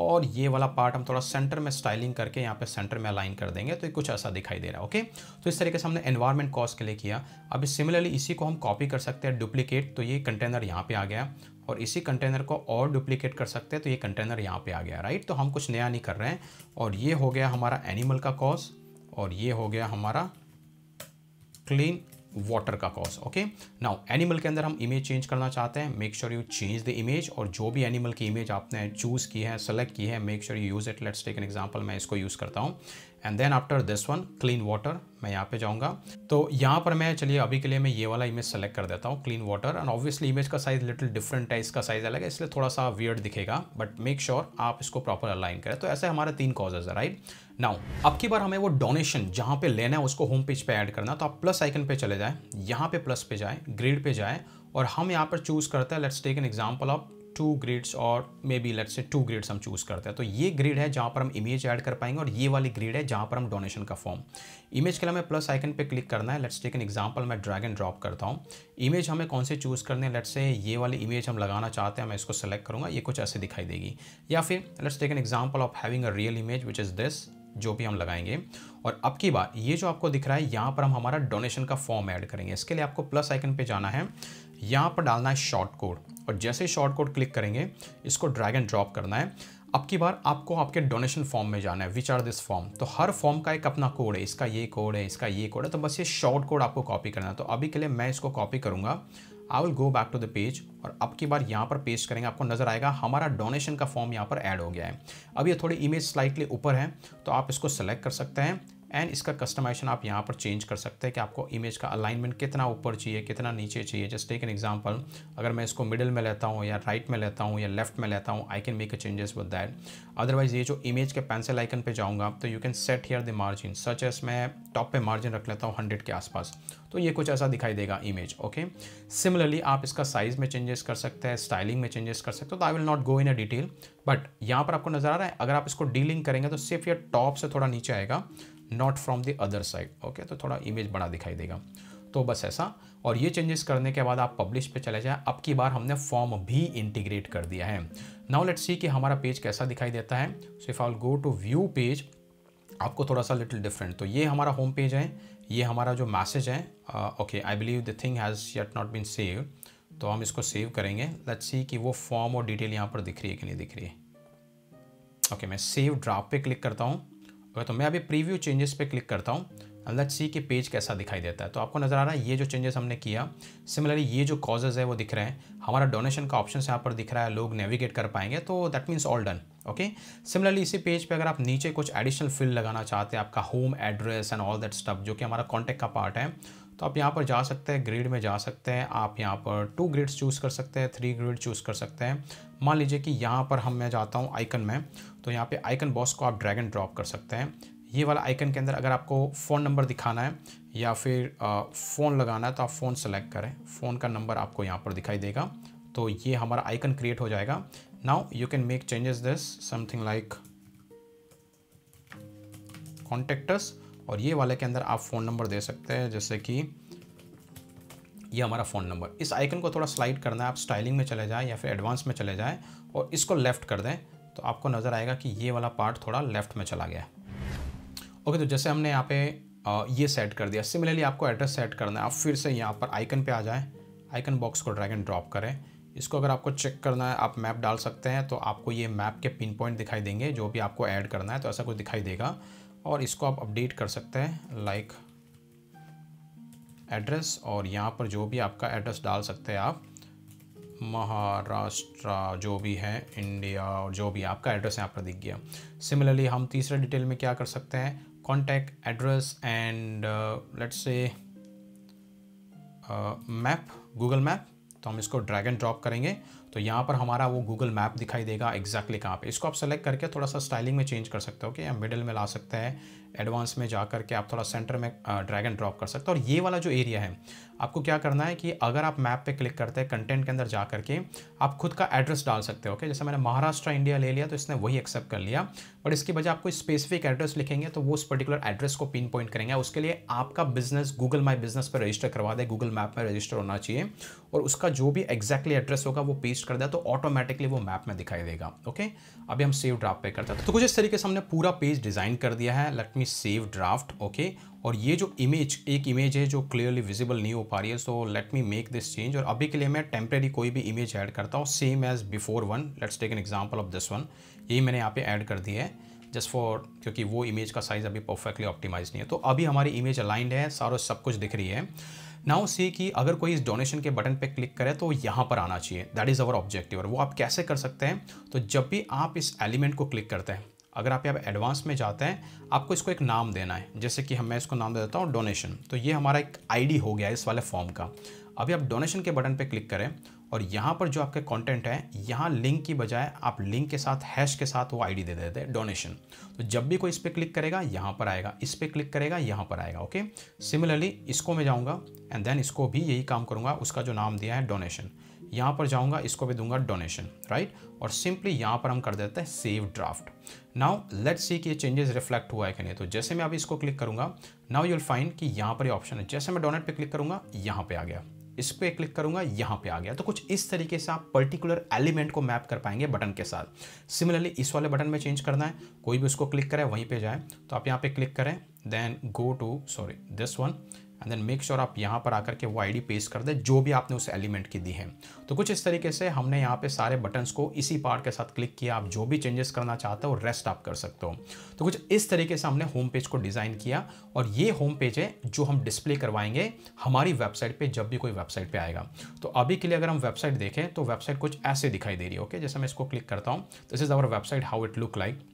और ये वाला पार्ट हम थोड़ा सेंटर में स्टाइलिंग करके यहाँ पे सेंटर में अलाइन कर देंगे तो ये कुछ ऐसा दिखाई दे रहा है ओके तो इस तरीके से हमने एनवायरमेंट कॉस्ट के लिए किया अब सिमिलरली इसी को हम कॉपी कर सकते हैं डुप्लीकेट तो ये कंटेनर यहाँ पे आ गया और इसी कंटेनर को और डुप्लीकेट कर सकते हैं तो ये कंटेनर यहाँ पे आ गया राइट तो हम कुछ नया नहीं कर रहे हैं और ये हो गया हमारा एनिमल का कॉस और ये हो गया हमारा क्लीन वाटर का कॉज ओके नाउ एनिमल के अंदर हम इमेज चेंज करना चाहते हैं make sure you change the image और जो भी एनिमल की इमेज आपने चूज़ की है सेलेक्ट की है make sure you use it let's take an example मैं इसको यूज़ करता हूँ and then after this one clean water मैं यहाँ पे जाऊँगा तो यहाँ पर मैं चलिए अभी के लिए मैं ये वाला इमेज सेलेक्ट कर देता हूँ clean water and obviously image का साइज़ लिटिल डिफरेंट है इसका साइज़ अलग है इसलिए थोड़ा सा वियर्ड दिखेगा बट मेक श्योर आप इसको प्रॉपर अलाइन करें तो ऐसे हमारे तीन कॉजेज है राइट नाउ अब की बार हमें वो डोनेशन जहाँ पे लेना है उसको होम पेज पे ऐड करना तो आप प्लस आइकन पे चले जाएँ यहाँ पे प्लस पे जाएँ ग्रेड पे जाएँ और हम यहाँ पर चूज़ करते हैं let's take an example of two grids और maybe let's say two grids हम चूज़ करते हैं तो ये ग्रिड है जहाँ पर हम इमेज ऐड कर पाएंगे और ये वाली ग्रिड है जहाँ पर हम डोनेशन का फॉर्म इमेज के लिए हमें प्लस आइकन पे क्लिक करना है लेट्स टेक एन एग्जांपल मैं ड्रैग एंड ड्रॉप करता हूँ इमेज हमें कौन से चूज़ करने हैं लेट्स से ये वाली इमेज हम लगाना चाहते हैं मैं इसको सेलेक्ट करूँगा ये कुछ ऐसे दिखाई देगी या फिर let's take an example of having a real image which is this जो भी हम लगाएंगे और अब की बार ये जो आपको दिख रहा है यहाँ पर हम हमारा डोनेशन का फॉर्म ऐड करेंगे इसके लिए आपको प्लस आइकन पे जाना है यहाँ पर डालना है शॉर्ट कोड और जैसे शॉर्ट कोड क्लिक करेंगे इसको ड्रैग एंड ड्रॉप करना है अब की बार आपको आपके डोनेशन फॉर्म में जाना है विच आर दिस फॉर्म तो हर फॉर्म का एक अपना कोड है इसका ये कोड है इसका ये कोड है तो बस ये शॉर्ट कोड आपको कॉपी करना है तो अभी के लिए मैं इसको कॉपी करूँगा I will go back to the page और अब की बार यहाँ पर पेस्ट करेंगे आपको नज़र आएगा हमारा डोनेशन का फॉर्म यहाँ पर ऐड हो गया है अब ये थोड़ी इमेज स्लाइटली ऊपर है तो आप इसको सेलेक्ट कर सकते हैं एंड इसका कस्टमाइजेशन आप यहाँ पर चेंज कर सकते हैं कि आपको इमेज का अलाइनमेंट कितना ऊपर चाहिए कितना नीचे चाहिए जस्ट टेक एन एग्जाम्पल अगर मैं इसको मिडिल में लेता हूँ या राइट right में लेता हूँ या लेफ्ट में लेता हूँ I can make a changes with that otherwise ये जो इमेज के पेंसिल आइकन पे जाऊँगा तो you can set here the margin such as मैं टॉप पे मार्जिन रख लेता हूँ हंड्रेड के आसपास तो ये कुछ ऐसा दिखाई देगा इमेज ओके सिमिलरली आप इसका साइज़ में चेंजेस कर सकते हैं स्टाइलिंग में चेंजेस कर सकते हो तो I will not go in a detail but यहाँ पर आपको नजर आ रहा है अगर आप इसको डीलिंग करेंगे तो सिर्फ ये टॉप से थोड़ा नीचे आएगा not from the other side okay तो थोड़ा इमेज बड़ा दिखाई देगा तो बस ऐसा और ये चेंजेस करने के बाद आप पब्लिश पे चले जाएं अब की बार हमने फॉर्म भी इंटीग्रेट कर दिया है नाउ लेट्स सी कि हमारा पेज कैसा दिखाई देता है so if I go to view page आपको थोड़ा सा लिटिल डिफरेंट तो ये हमारा होम पेज है ये हमारा जो मैसेज है okay I believe the thing has yet not been save तो हम इसको सेव करेंगे लेट्स सी कि वो फॉर्म और डिटेल यहाँ पर दिख रही है कि नहीं दिख रही है ओके okay, मैं सेव ड्राफ्ट पे क्लिक करता हूँ ओके तो मैं अभी प्रीव्यू चेंजेस पे क्लिक करता हूँ एंड लेट्स सी कि पेज कैसा दिखाई देता है तो आपको नज़र आ रहा है ये जो चेंजेस हमने किया सिमिलरली ये जो कॉजेज़ है वो दिख रहे हैं हमारा डोनेशन का ऑप्शन यहाँ पर दिख रहा है लोग नेविगेट कर पाएंगे तो that means all done okay similarly इसी पेज पे अगर आप नीचे कुछ एडिशनल फिल लगाना चाहते हैं आपका home address and all that stuff जो कि हमारा कॉन्टैक्ट का पार्ट है तो आप यहाँ पर जा सकते हैं ग्रिड में जा सकते हैं आप यहाँ पर टू ग्रिड्स चूज़ कर सकते हैं थ्री ग्रिड चूज़ कर सकते हैं मान लीजिए कि यहाँ पर हम मैं जाता हूँ आइकन में तो यहाँ पे आइकन बॉक्स को आप ड्रैग एंड ड्रॉप कर सकते हैं ये वाला आइकन के अंदर अगर आपको फ़ोन नंबर दिखाना है या फिर फ़ोन लगाना है तो आप फ़ोन सेलेक्ट करें फ़ोन का नंबर आपको यहाँ पर दिखाई देगा तो ये हमारा आइकन क्रिएट हो जाएगा now you can make changes this something like contacts और ये वाले के अंदर आप फ़ोन नंबर दे सकते हैं जैसे कि ये हमारा फ़ोन नंबर इस आइकन को थोड़ा स्लाइड करना है आप स्टाइलिंग में चले जाएँ या फिर एडवांस में चले जाएँ और इसको लेफ़्ट कर दें तो आपको नज़र आएगा कि ये वाला पार्ट थोड़ा लेफ्ट में चला गया ओके तो जैसे हमने यहाँ पे ये सेट कर दिया सिमिलरली आपको एड्रेस सेट करना है आप फिर से यहाँ पर आइकन पे आ जाएं आइकन बॉक्स को ड्रैग एंड ड्रॉप करें इसको अगर आपको चेक करना है आप मैप डाल सकते हैं तो आपको ये मैप के पिन पॉइंट दिखाई देंगे जो भी आपको ऐड करना है तो ऐसा कुछ दिखाई देगा और इसको आप अपडेट कर सकते हैं लाइक एड्रेस और यहाँ पर जो भी आपका एड्रेस डाल सकते हैं आप महाराष्ट्र जो भी है इंडिया और जो भी आपका एड्रेस यहाँ पर दिख गया सिमिलरली हम तीसरे डिटेल में क्या कर सकते हैं contact address and let's say map Google map तो हम इसको ड्रैग एंड ड्रॉप करेंगे तो यहाँ पर हमारा वो गूगल मैप दिखाई देगा एग्जैक्टली exactly कहाँ पे इसको आप सेलेक्ट करके थोड़ा सा स्टाइलिंग में चेंज कर सकते हो कि या मिडल में ला सकते हैं एडवांस में जा करके के आप थोड़ा सेंटर में ड्रैगन ड्रॉप कर सकते हो और ये वाला जो एरिया है आपको क्या करना है कि अगर आप मैप पे क्लिक करते हैं कंटेंट के अंदर जा करके आप खुद का एड्रेस डाल सकते हो ओके जैसे मैंने महाराष्ट्र इंडिया ले लिया तो इसने वही एक्सेप्ट कर लिया बट इसकी बजाय आपको स्पेसिफिक एड्रेस लिखेंगे तो वो उस पर्टिकुलर एड्रेस को पिन पॉइंट करेंगे उसके लिए आपका बिजनेस गूगल माई बिजनेस पर रजिस्टर करवा दे गूगल मैप में रजिस्टर होना चाहिए और उसका जो भी एक्जैक्टली एड्रेस होगा वो पेस्ट कर दे तो ऑटोमेटिकली वो मैप में दिखाई देगा ओके अभी हम सेव ड्राफ्ट पे करते हैं तो कुछ इस तरीके से हमने पूरा पेज डिजाइन कर दिया है लक्ष्मी मी सेव ड्राफ्ट ओके और ये जो इमेज एक इमेज है जो क्लियरली विजिबल नहीं हो पा रही है so let me make this change और अभी के लिए मैं टेम्प्रेरी कोई भी इमेज ऐड करता हूँ same as before one let's take an example of this one यही मैंने यहाँ पे ऐड कर दिया है जस्ट फॉर क्योंकि वो इमेज का साइज़ अभी परफेक्टली ऑप्टिमाइज नहीं है तो अभी हमारी इमेज अलाइंड है सारा सब कुछ दिख रही है नाउ सी कि अगर कोई इस डोनेशन के बटन पे क्लिक करे तो यहाँ पर आना चाहिए दैट इज़ अवर ऑब्जेक्टिव और वो आप कैसे कर सकते हैं तो जब भी आप इस एलिमेंट को क्लिक करते हैं अगर आप यहाँ एडवांस में जाते हैं आपको इसको एक नाम देना है जैसे कि हम मैं इसको नाम दे देता हूँ डोनेशन तो ये हमारा एक आईडी हो गया इस वाले फॉर्म का अभी आप डोनेशन के बटन पे क्लिक करें और यहाँ पर जो आपके कंटेंट है यहाँ लिंक की बजाय आप लिंक के साथ हैश के साथ वो आईडी दे देते हैं डोनेशन तो जब भी कोई इस पर क्लिक करेगा यहाँ पर आएगा इस पर क्लिक करेगा यहाँ पर आएगा ओके सिमिलरली इसको मैं जाऊँगा एंड देन इसको भी यही काम करूँगा उसका जो नाम दिया है डोनेशन यहाँ पर जाऊँगा इसको भी दूंगा डोनेशन राइट और सिंपली यहाँ पर हम कर देते हैं save draft now let's see कि ये चेंजेस रिफ्लेक्ट हुआ है कि नहीं तो जैसे मैं अभी इसको क्लिक करूँगा नाउ यूल फाइंड कि यहाँ पर ये ऑप्शन है जैसे मैं डोनेट पे क्लिक करूँगा यहाँ पे आ गया इस पर क्लिक करूंगा यहाँ पे आ गया तो कुछ इस तरीके से आप पर्टिकुलर एलिमेंट को मैप कर पाएंगे बटन के साथ सिमिलरली इस वाले बटन में चेंज करना है कोई भी उसको क्लिक करें वहीं पर जाए तो आप यहाँ पे क्लिक करें then go to sorry this one and then make sure आप यहाँ पर आकर के वो आईडी पेस्ट कर दें जो भी आपने उस एलिमेंट की दी है तो कुछ इस तरीके से हमने यहाँ पे सारे बटन्स को इसी पार्ट के साथ क्लिक किया आप जो भी चेंजेस करना चाहते हो रेस्ट आप कर सकते हो तो कुछ इस तरीके से हमने होम पेज को डिज़ाइन किया और ये होम पेज है जो हम डिस्प्ले करवाएंगे हमारी वेबसाइट पर जब भी कोई वेबसाइट पर आएगा तो अभी के लिए अगर हम वेबसाइट देखें तो वेबसाइट कुछ ऐसे दिखाई दे रही है ओके जैसे मैं इसको क्लिक करता हूँ this is our website how it look like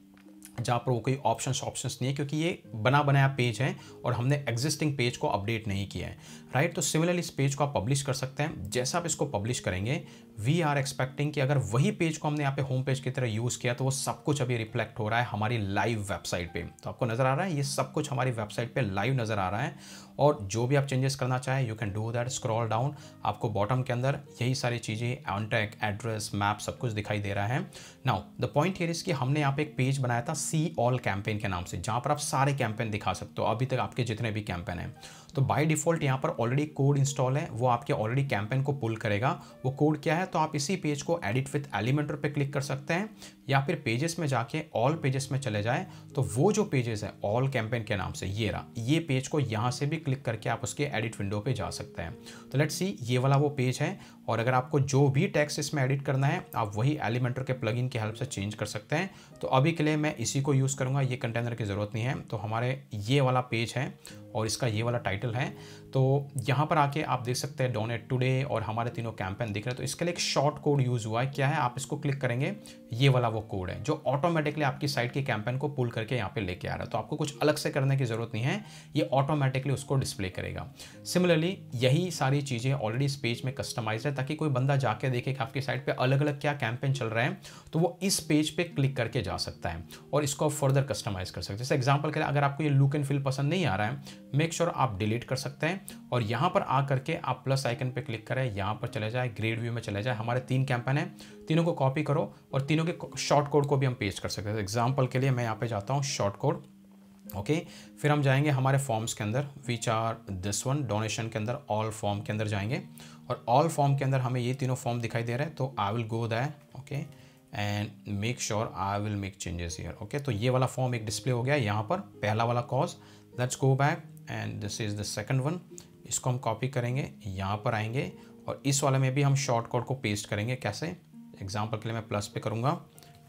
जहाँ पर वो कोई ऑप्शन ऑप्शन नहीं है क्योंकि ये बना बनाया पेज है और हमने एग्जिस्टिंग पेज को अपडेट नहीं किया है राइट तो सिमिलरली इस पेज को आप पब्लिश कर सकते हैं जैसा आप इसको पब्लिश करेंगे वी आर एक्सपेक्टिंग कि अगर वही पेज को हमने यहाँ पे होम पेज की तरह यूज़ किया तो वो सब कुछ अभी रिफ्लेक्ट हो रहा है हमारी लाइव वेबसाइट पर तो आपको नज़र आ रहा है ये सब कुछ हमारी वेबसाइट पर लाइव नज़र आ रहा है और जो भी आप चेंजेस करना चाहें you can do that scroll down आपको बॉटम के अंदर यही सारी चीज़ें कॉन्टैक्ट एड्रेस मैप सब कुछ दिखाई दे रहा है now the point here is कि हमने यहाँ पे एक पेज बनाया था सी ऑल कैंपेन के नाम से जहाँ पर आप सारे कैंपेन दिखा सकते हो अभी तक आपके जितने भी कैंपेन हैं तो बाय डिफॉल्ट यहाँ पर ऑलरेडी कोड इंस्टॉल है वो आपके ऑलरेडी कैंपेन को पुल करेगा वो कोड क्या है तो आप इसी पेज को एडिट विथ एलिमेंटर पे क्लिक कर सकते हैं या फिर पेजेस में जाके ऑल पेजेस में चले जाए तो वो जो पेजेस है ऑल कैंपेन के नाम से ये रहा ये पेज को यहाँ से भी क्लिक करके आप उसके एडिट विंडो पर जा सकते हैं तो लेट्स सी ये वाला वो पेज है और अगर आपको जो भी टैक्स इसमें एडिट करना है आप वही एलिमेंटर के प्लग की हेल्प से चेंज कर सकते हैं तो अभी के लिए मैं इसी को यूज़ करूँगा ये कंटेनर की ज़रूरत नहीं है तो हमारे ये वाला पेज है और इसका ये वाला टाइटल है तो यहाँ पर आके आप देख सकते हैं डोनेट टुडे और हमारे तीनों कैंपेन दिख रहे हैं तो इसके लिए एक शॉर्ट कोड यूज़ हुआ है क्या है आप इसको क्लिक करेंगे ये वाला वो कोड है जो ऑटोमेटिकली आपकी साइट के कैंपेन को पुल करके यहाँ पे लेके आ रहा है तो आपको कुछ अलग से करने की ज़रूरत नहीं है ये ऑटोमेटिकली उसको डिस्प्ले करेगा सिमिलरली यही सारी चीज़ें ऑलरेडी इस पेज में कस्टमाइज है ताकि कोई बंदा जाके देखे कि आपकी साइट पर अलग अलग क्या कैंपेन चल रहे हैं तो वो इस पेज पर क्लिक करके जा सकता है और इसको फर्दर कस्टमाइज़ कर सकते हैं जैसे एग्जाम्पल के अगर आपको ये लुक एंड फील पसंद नहीं आ रहा है मेक श्योर आप डिलीट कर सकते हैं और यहाँ पर आ करके आप प्लस आइकन पे क्लिक करें यहाँ पर चले जाए ग्रेड व्यू में चले जाए हमारे तीन कैंपेन हैं तीनों को कॉपी करो और तीनों के शॉर्ट कोड को भी हम पेस्ट कर सकते हैं एग्जाम्पल के लिए मैं यहाँ पर जाता हूँ शॉर्ट कोड ओके okay, फिर हम जाएंगे हमारे फॉर्म्स के अंदर which are this one donation के अंदर ऑल फॉर्म के अंदर जाएंगे और ऑल फॉर्म के अंदर हमें ये तीनों फॉर्म दिखाई दे रहे हैं तो I will go that okay and make sure I will make changes here okay तो ये वाला फॉर्म एक डिस्प्ले हो गया यहाँ पर पहला वाला cause let's go back and this is the second one इसको हम कॉपी करेंगे यहाँ पर आएंगे और इस वाले में भी हम शॉर्ट कोड को पेस्ट करेंगे कैसे एग्जाम्पल के लिए मैं प्लस पे करूँगा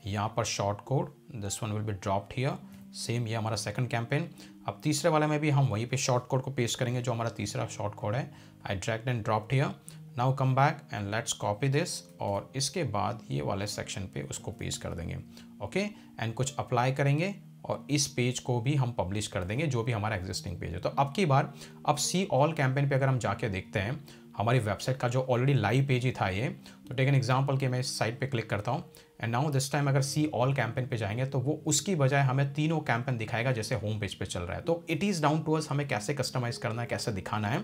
यहाँ पर short code this one will be dropped here same ये हमारा सेकंड कैंपेन अब तीसरे वाले में भी हम वहीं पे शॉर्ट कोड को पेस्ट करेंगे जो हमारा तीसरा शॉर्ट कोड है I dragged and dropped here now come back and let's copy this और इसके बाद ये वाले सेक्शन पे उसको पेस्ट कर देंगे ओके okay? एंड कुछ अप्लाई करेंगे और इस पेज को भी हम पब्लिश कर देंगे जो भी हमारा एग्जिस्टिंग पेज है तो अब की बार अब सी ऑल कैंपेन पे अगर हम जाके देखते हैं हमारी वेबसाइट का जो ऑलरेडी लाइव पेज ही था ये तो टेक एन एग्जाम्पल के मैं इस साइट पर क्लिक करता हूँ एंड नाउ दिस टाइम अगर सी ऑल कैंपेन पे जाएंगे तो वो उसकी बजाय हमें तीनों कैंपेन दिखाएगा जैसे होम पेज पे चल रहा है तो it is down to us हमें कैसे कस्टमाइज करना है कैसे दिखाना है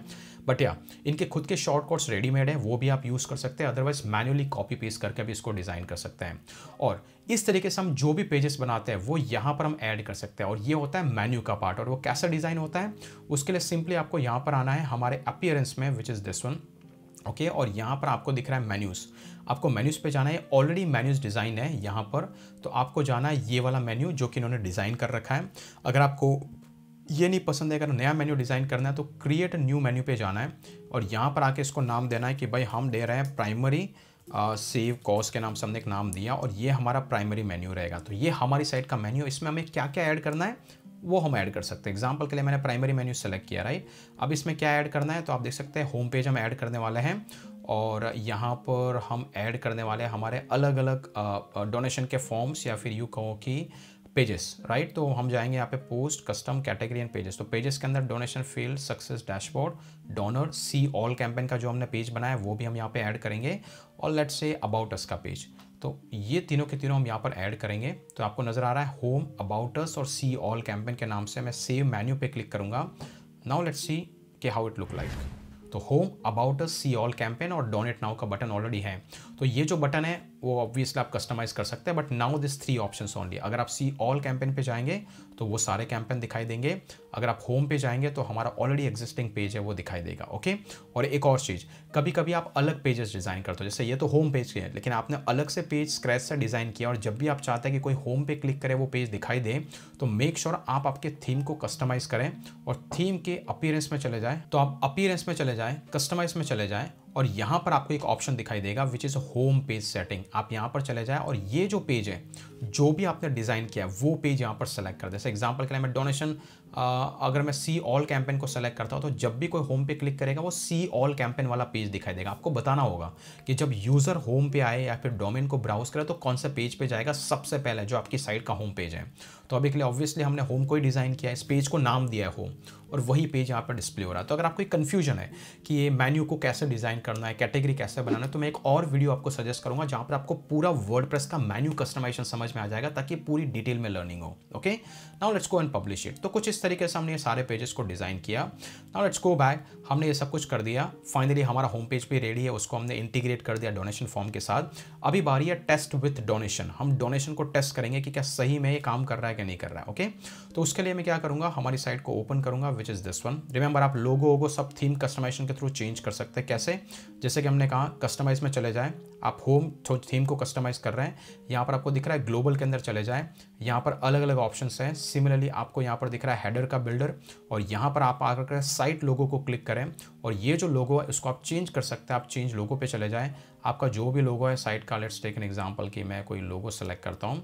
बट या इनके खुद के शॉर्ट कोट्स रेडीमेड हैं वो भी आप यूज़ कर सकते हैं अदरवाइज मैनुअली कॉपी पेस्ट करके भी इसको डिज़ाइन कर सकते हैं और इस तरीके से हम जो भी पेजेस बनाते हैं वो यहाँ पर हम ऐड कर सकते हैं और ये होता है मेन्यू का पार्ट और वो कैसा डिज़ाइन होता है उसके लिए सिंपली आपको यहाँ पर आना है हमारे अपियरेंस में which is this one okay और यहाँ पर आपको दिख रहा है मेन्यूज़ आपको मेन्यूज़ पे जाना है ऑलरेडी मेन्यूज़ डिज़ाइन है यहाँ पर तो आपको जाना है ये वाला मेन्यू जो कि इन्होंने डिज़ाइन कर रखा है अगर आपको ये नहीं पसंद है अगर नया मेन्यू डिज़ाइन करना है तो क्रिएट न्यू मेन्यू पे जाना है और यहाँ पर आके इसको नाम देना है कि भाई हम दे रहे हैं प्राइमरी सेव कॉस के नाम से हमने एक नाम दिया और ये हमारा प्राइमरी मेन्यू रहेगा तो ये हमारी साइट का मेन्यू इसमें हमें क्या क्या ऐड करना है वो हम ऐड कर सकते हैं एग्जाम्पल के लिए मैंने प्राइमरी मेन्यू सेलेक्ट किया राइट अब इसमें क्या ऐड करना है तो आप देख सकते हैं होम पेज हम ऐड करने वाले हैं और यहाँ पर हम ऐड करने वाले हमारे अलग अलग डोनेशन के फॉर्म्स या फिर यू कहो कि पेजेस राइट तो हम जाएंगे यहाँ पे post custom category and pages तो पेजेस के अंदर donation field success dashboard donor see all campaign का जो हमने पेज बनाया वो भी हम यहाँ पे ऐड करेंगे और लेट से अबाउट अस का पेज तो ये तीनों के तीनों हम यहाँ पर ऐड करेंगे तो आपको नज़र आ रहा है होम अबाउट अस और सी ऑल कैंपेन के नाम से मैं सेव मैन्यू पे क्लिक करूँगा नाउ लेट्स सी के हाउ इट लुक लाइक तो home about see all campaign और डोनेट नाउ का बटन ऑलरेडी है तो ये जो बटन है वो ऑब्वियसली आप कस्टमाइज कर सकते हैं but now this three option only अगर आप सी ऑल कैंपेन पे जाएंगे तो वो सारे कैंपेन दिखाई देंगे अगर आप होम पे जाएंगे तो हमारा ऑलरेडी एग्जिस्टिंग पेज है वो दिखाई देगा ओके और एक और चीज़ कभी कभी आप अलग पेजेस डिज़ाइन करते हो जैसे ये तो होम पेज के हैं लेकिन आपने अलग से पेज स्क्रैच से डिज़ाइन किया और जब भी आप चाहते हैं कि कोई होम पे क्लिक करे वो पेज दिखाई दे तो मेक श्योर sure आप आपके थीम को कस्टमाइज़ करें और थीम के अपीयरेंस में चले जाएँ तो आप अपीयरेंस में चले जाएँ कस्टमाइज में चले जाएँ और यहाँ पर आपको एक ऑप्शन दिखाई देगा which is home page setting आप यहाँ पर चले जाए और ये जो पेज है जो भी आपने डिज़ाइन किया है वो पेज यहाँ पर सेलेक्ट कर दे जैसे एग्जाम्पल के लिए मैं डोनेशन अगर मैं सी ऑल कैंपेन को सेलेक्ट करता हूँ तो जब भी कोई होम पे क्लिक करेगा वो सी ऑल कैंपेन वाला पेज दिखाई देगा आपको बताना होगा कि जब यूज़र होम पे आए या फिर डोमेन को ब्राउज करे तो कौन सा पेज पे जाएगा सबसे पहले जो आपकी साइट का होम पेज है तो अभी के लिए ऑब्वियसली हमने होम को ही डिज़ाइन किया है इस पेज को नाम दिया है होम और वही पेज यहाँ पर डिस्प्ले हो रहा है तो अगर आपको कन्फ्यूजन है कि ये मेन्यू को कैसे डिज़ाइन करना है कैटेगरी कैसे बनाना है तो मैं एक और वीडियो आपको सजेस्ट करूँगा जहाँ पर आपको पूरा वर्ड का मेन्यू कस्टमाइजेशन समझ में आ जाएगा ताकि पूरी डिटेल में लर्निंग हो okay now let's go and publish it तो कुछ इस तरीके से हमने ये सारे पेजेस को डिज़ाइन किया नाउ लेट्स गो बैक हमने ये सब कुछ कर दिया फाइनली हमारा होम पेज भी रेडी है उसको हमने इंटीग्रेट कर दिया डोनेशन फॉर्म के साथ अभी बारी है टेस्ट विथ डोनेशन हम डोनेशन को टेस्ट करेंगे कि क्या सही में ये काम कर रहा है कि नहीं कर रहा है ओके तो उसके लिए मैं क्या करूँगा हमारी साइट को ओपन करूँगा which is this one remember आप लोगो वोगो सब थीम कस्टमाइजेशन के थ्रू चेंज कर सकते हैं कैसे जैसे कि हमने कहा कस्टमाइज में चले जाएँ आप होम तो थीम को कस्टमाइज कर रहे हैं यहाँ पर आपको दिख रहा है ग्लोबल के अंदर चले जाएँ यहाँ पर अलग अलग ऑप्शन हैं सिमिलरली आपको यहाँ पर दिख रहा है हेडर का बिल्डर और यहाँ पर आप आकर साइट लोगों को क्लिक करें और ये जो लोगो है उसको आप चेंज कर सकते हैं आप चेंज लोगों पे चले जाएं आपका जो भी लोगो है साइट का लेट्स टेक एन एग्जांपल कि मैं कोई लोगो सेलेक्ट करता हूँ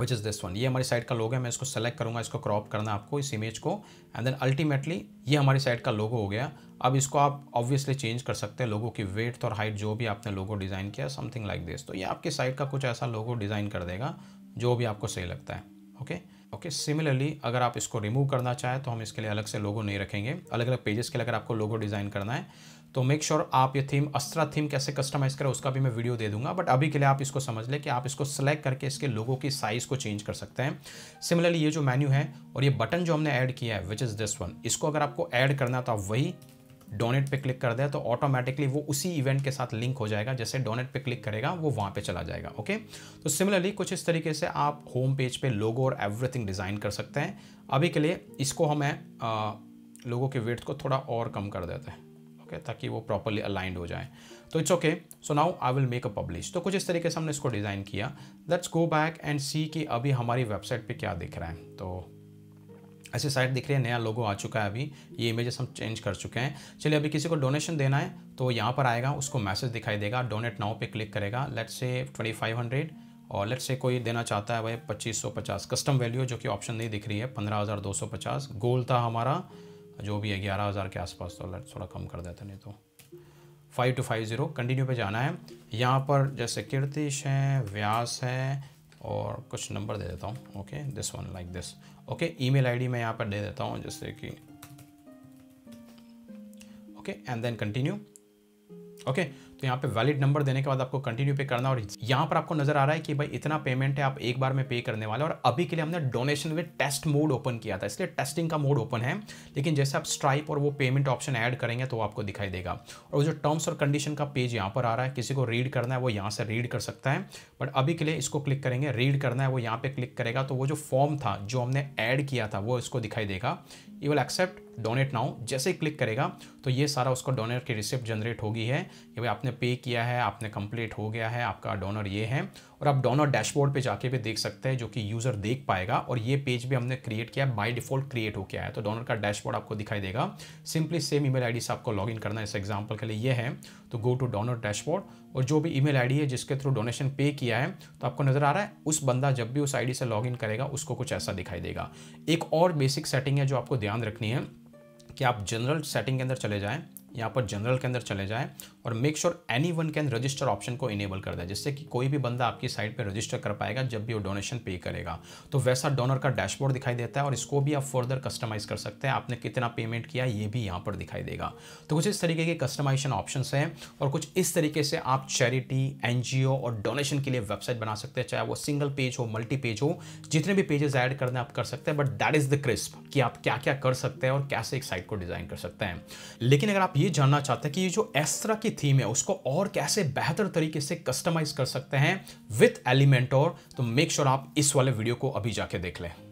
विच इज़ दिस वन ये हमारी साइट का लोगो है मैं इसको सेलेक्ट करूँगा इसको क्रॉप करना आपको इस इमेज को एंड देन अल्टीमेटली ये हमारी साइट का लोगो हो गया अब इसको आप ऑब्वियसली चेंज कर सकते हैं लोगों की वेट और हाइट जो भी आपने लोगो डिज़ाइन किया समथिंग लाइक दिस तो ये आपकी साइट का कुछ ऐसा लोगो डिज़ाइन कर देगा जो भी आपको सही लगता है ओके ओके सिमिलरली अगर आप इसको रिमूव करना चाहें तो हम इसके लिए अलग से लोगो नहीं रखेंगे अलग अलग पेजेस के लिए अगर आपको लोगो डिज़ाइन करना है तो मेक श्योर sure आप ये थीम अस्त्रा थीम कैसे कस्टमाइज़ करें उसका भी मैं वीडियो दे दूंगा बट अभी के लिए आप इसको समझ लें कि आप इसको सेलेक्ट करके इसके लोगों की साइज़ को चेंज कर सकते हैं सिमिलरली ये जो मेन्यू है और ये बटन जो हमने ऐड किया है विच इज़ दिस वन इसको अगर आपको ऐड करना तो आप वही डोनेट पे क्लिक कर दें तो ऑटोमेटिकली वो उसी इवेंट के साथ लिंक हो जाएगा जैसे डोनेट पे क्लिक करेगा वो वहाँ पे चला जाएगा ओके तो सिमिलरली कुछ इस तरीके से आप होम पेज पे लोगो और एवरीथिंग डिज़ाइन कर सकते हैं अभी के लिए इसको हमें लोगों के वेट को थोड़ा और कम कर देते हैं ओके ताकि वो प्रॉपरली अलाइंड हो जाए तो it's okay so now I will make a publish तो कुछ इस तरीके से हमने इसको डिज़ाइन किया let's go back and see कि अभी हमारी वेबसाइट पे क्या दिख रहा है तो ऐसे साइट दिख रही है नया लोगो आ चुका है अभी ये इमेजेस हम चेंज कर चुके हैं चलिए अभी किसी को डोनेशन देना है तो यहाँ पर आएगा उसको मैसेज दिखाई देगा डोनेट नाउ पे क्लिक करेगा let's say twenty five hundred और लेट्स से कोई देना चाहता है भाई पच्चीस सौ पचास कस्टम वैल्यू जो कि ऑप्शन नहीं दिख रही है पंद्रह हज़ार दो सौ पचास गोल था हमारा जो भी है ग्यारह हज़ार के आसपास तो अलर्ट थोड़ा कम कर देते नहीं तो five two five zero continue पे जाना है यहाँ पर जैसे कीर्तिश है व्यास है और कुछ नंबर दे देता हूँ okay this one like this okay ई मेल आई मैं यहाँ पर दे देता हूँ जैसे कि okay and then continue okay तो यहाँ पे वैलिड नंबर देने के बाद आपको कंटिन्यू पे करना और यहाँ पर आपको नजर आ रहा है कि भाई इतना पेमेंट है आप एक बार में पे करने वाले और अभी के लिए हमने donation with test mode open किया था इसलिए टेस्टिंग का मोड ओपन है लेकिन जैसे आप स्ट्राइप और वो पेमेंट ऑप्शन ऐड करेंगे तो आपको दिखाई देगा और जो टर्म्स और कंडीशन का पेज यहाँ पर आ रहा है किसी को रीड करना है वो यहाँ से रीड कर सकता है बट अभी के लिए इसको क्लिक करेंगे रीड करना है वो यहाँ पर क्लिक करेगा तो वो जो फॉर्म था जो हमने ऐड किया था वो इसको दिखाई देगा you will accept donate now जैसे ही क्लिक करेगा तो ये सारा उसको डोनर की रिसिप्ट जनरेट होगी है कि भाई आपने पे किया है आपने कंप्लीट हो गया है आपका डोनर ये है और आप डोनर डैशबोर्ड पे जाके भी देख सकते हैं जो कि यूज़र देख पाएगा और ये पेज भी हमने क्रिएट किया बाय डिफॉल्ट क्रिएट हो गया है तो डोनर का डैशबोर्ड आपको दिखाई देगा सिंपली सेम ईमेल आईडी से आपको लॉगिन करना है इस एग्जांपल के लिए ये है तो गो टू डोनर डैशबोर्ड और जो भी ईमेल आईडी है जिसके थ्रू डोनेशन पे किया है तो आपको नज़र आ रहा है उस बंदा जब भी उस आईडी से लॉगिन करेगा उसको कुछ ऐसा दिखाई देगा एक और बेसिक सेटिंग है जो आपको ध्यान रखनी है कि आप जनरल सेटिंग के अंदर चले जाएँ यहाँ पर जनरल के अंदर चले जाएँ और make sure anyone can register option को इनेबल कर दे जिससे कि कोई भी बंदा आपकी साइट पर रजिस्टर कर पाएगा जब भी वो डोनेशन पे करेगा तो वैसा डोनर का डैशबोर्ड दिखाई देता है और इसको भी आप फर्दर कस्टमाइज कर सकते हैं आपने कितना पेमेंट किया ये भी यहाँ पर दिखाई देगा तो कुछ इस तरीके के कस्टमाइजेशन ऑप्शन हैं और कुछ इस तरीके से आप चैरिटी एन और डोनेशन के लिए वेबसाइट बना सकते हैं चाहे वो सिंगल पेज हो मल्टी पेज हो जितने भी पेजेस ऐड करने आप कर सकते हैं but that is the crisp कि आप क्या क्या कर सकते हैं और कैसे एक साइट को डिज़ाइन कर सकते हैं लेकिन अगर आप ये जानना चाहते हैं कि ये जो इस तरह की की थीम है उसको और कैसे बेहतर तरीके से कस्टमाइज कर सकते हैं विथ एलिमेंटोर तो मेक श्योर sure आप इस वाले वीडियो को अभी जाके देख लें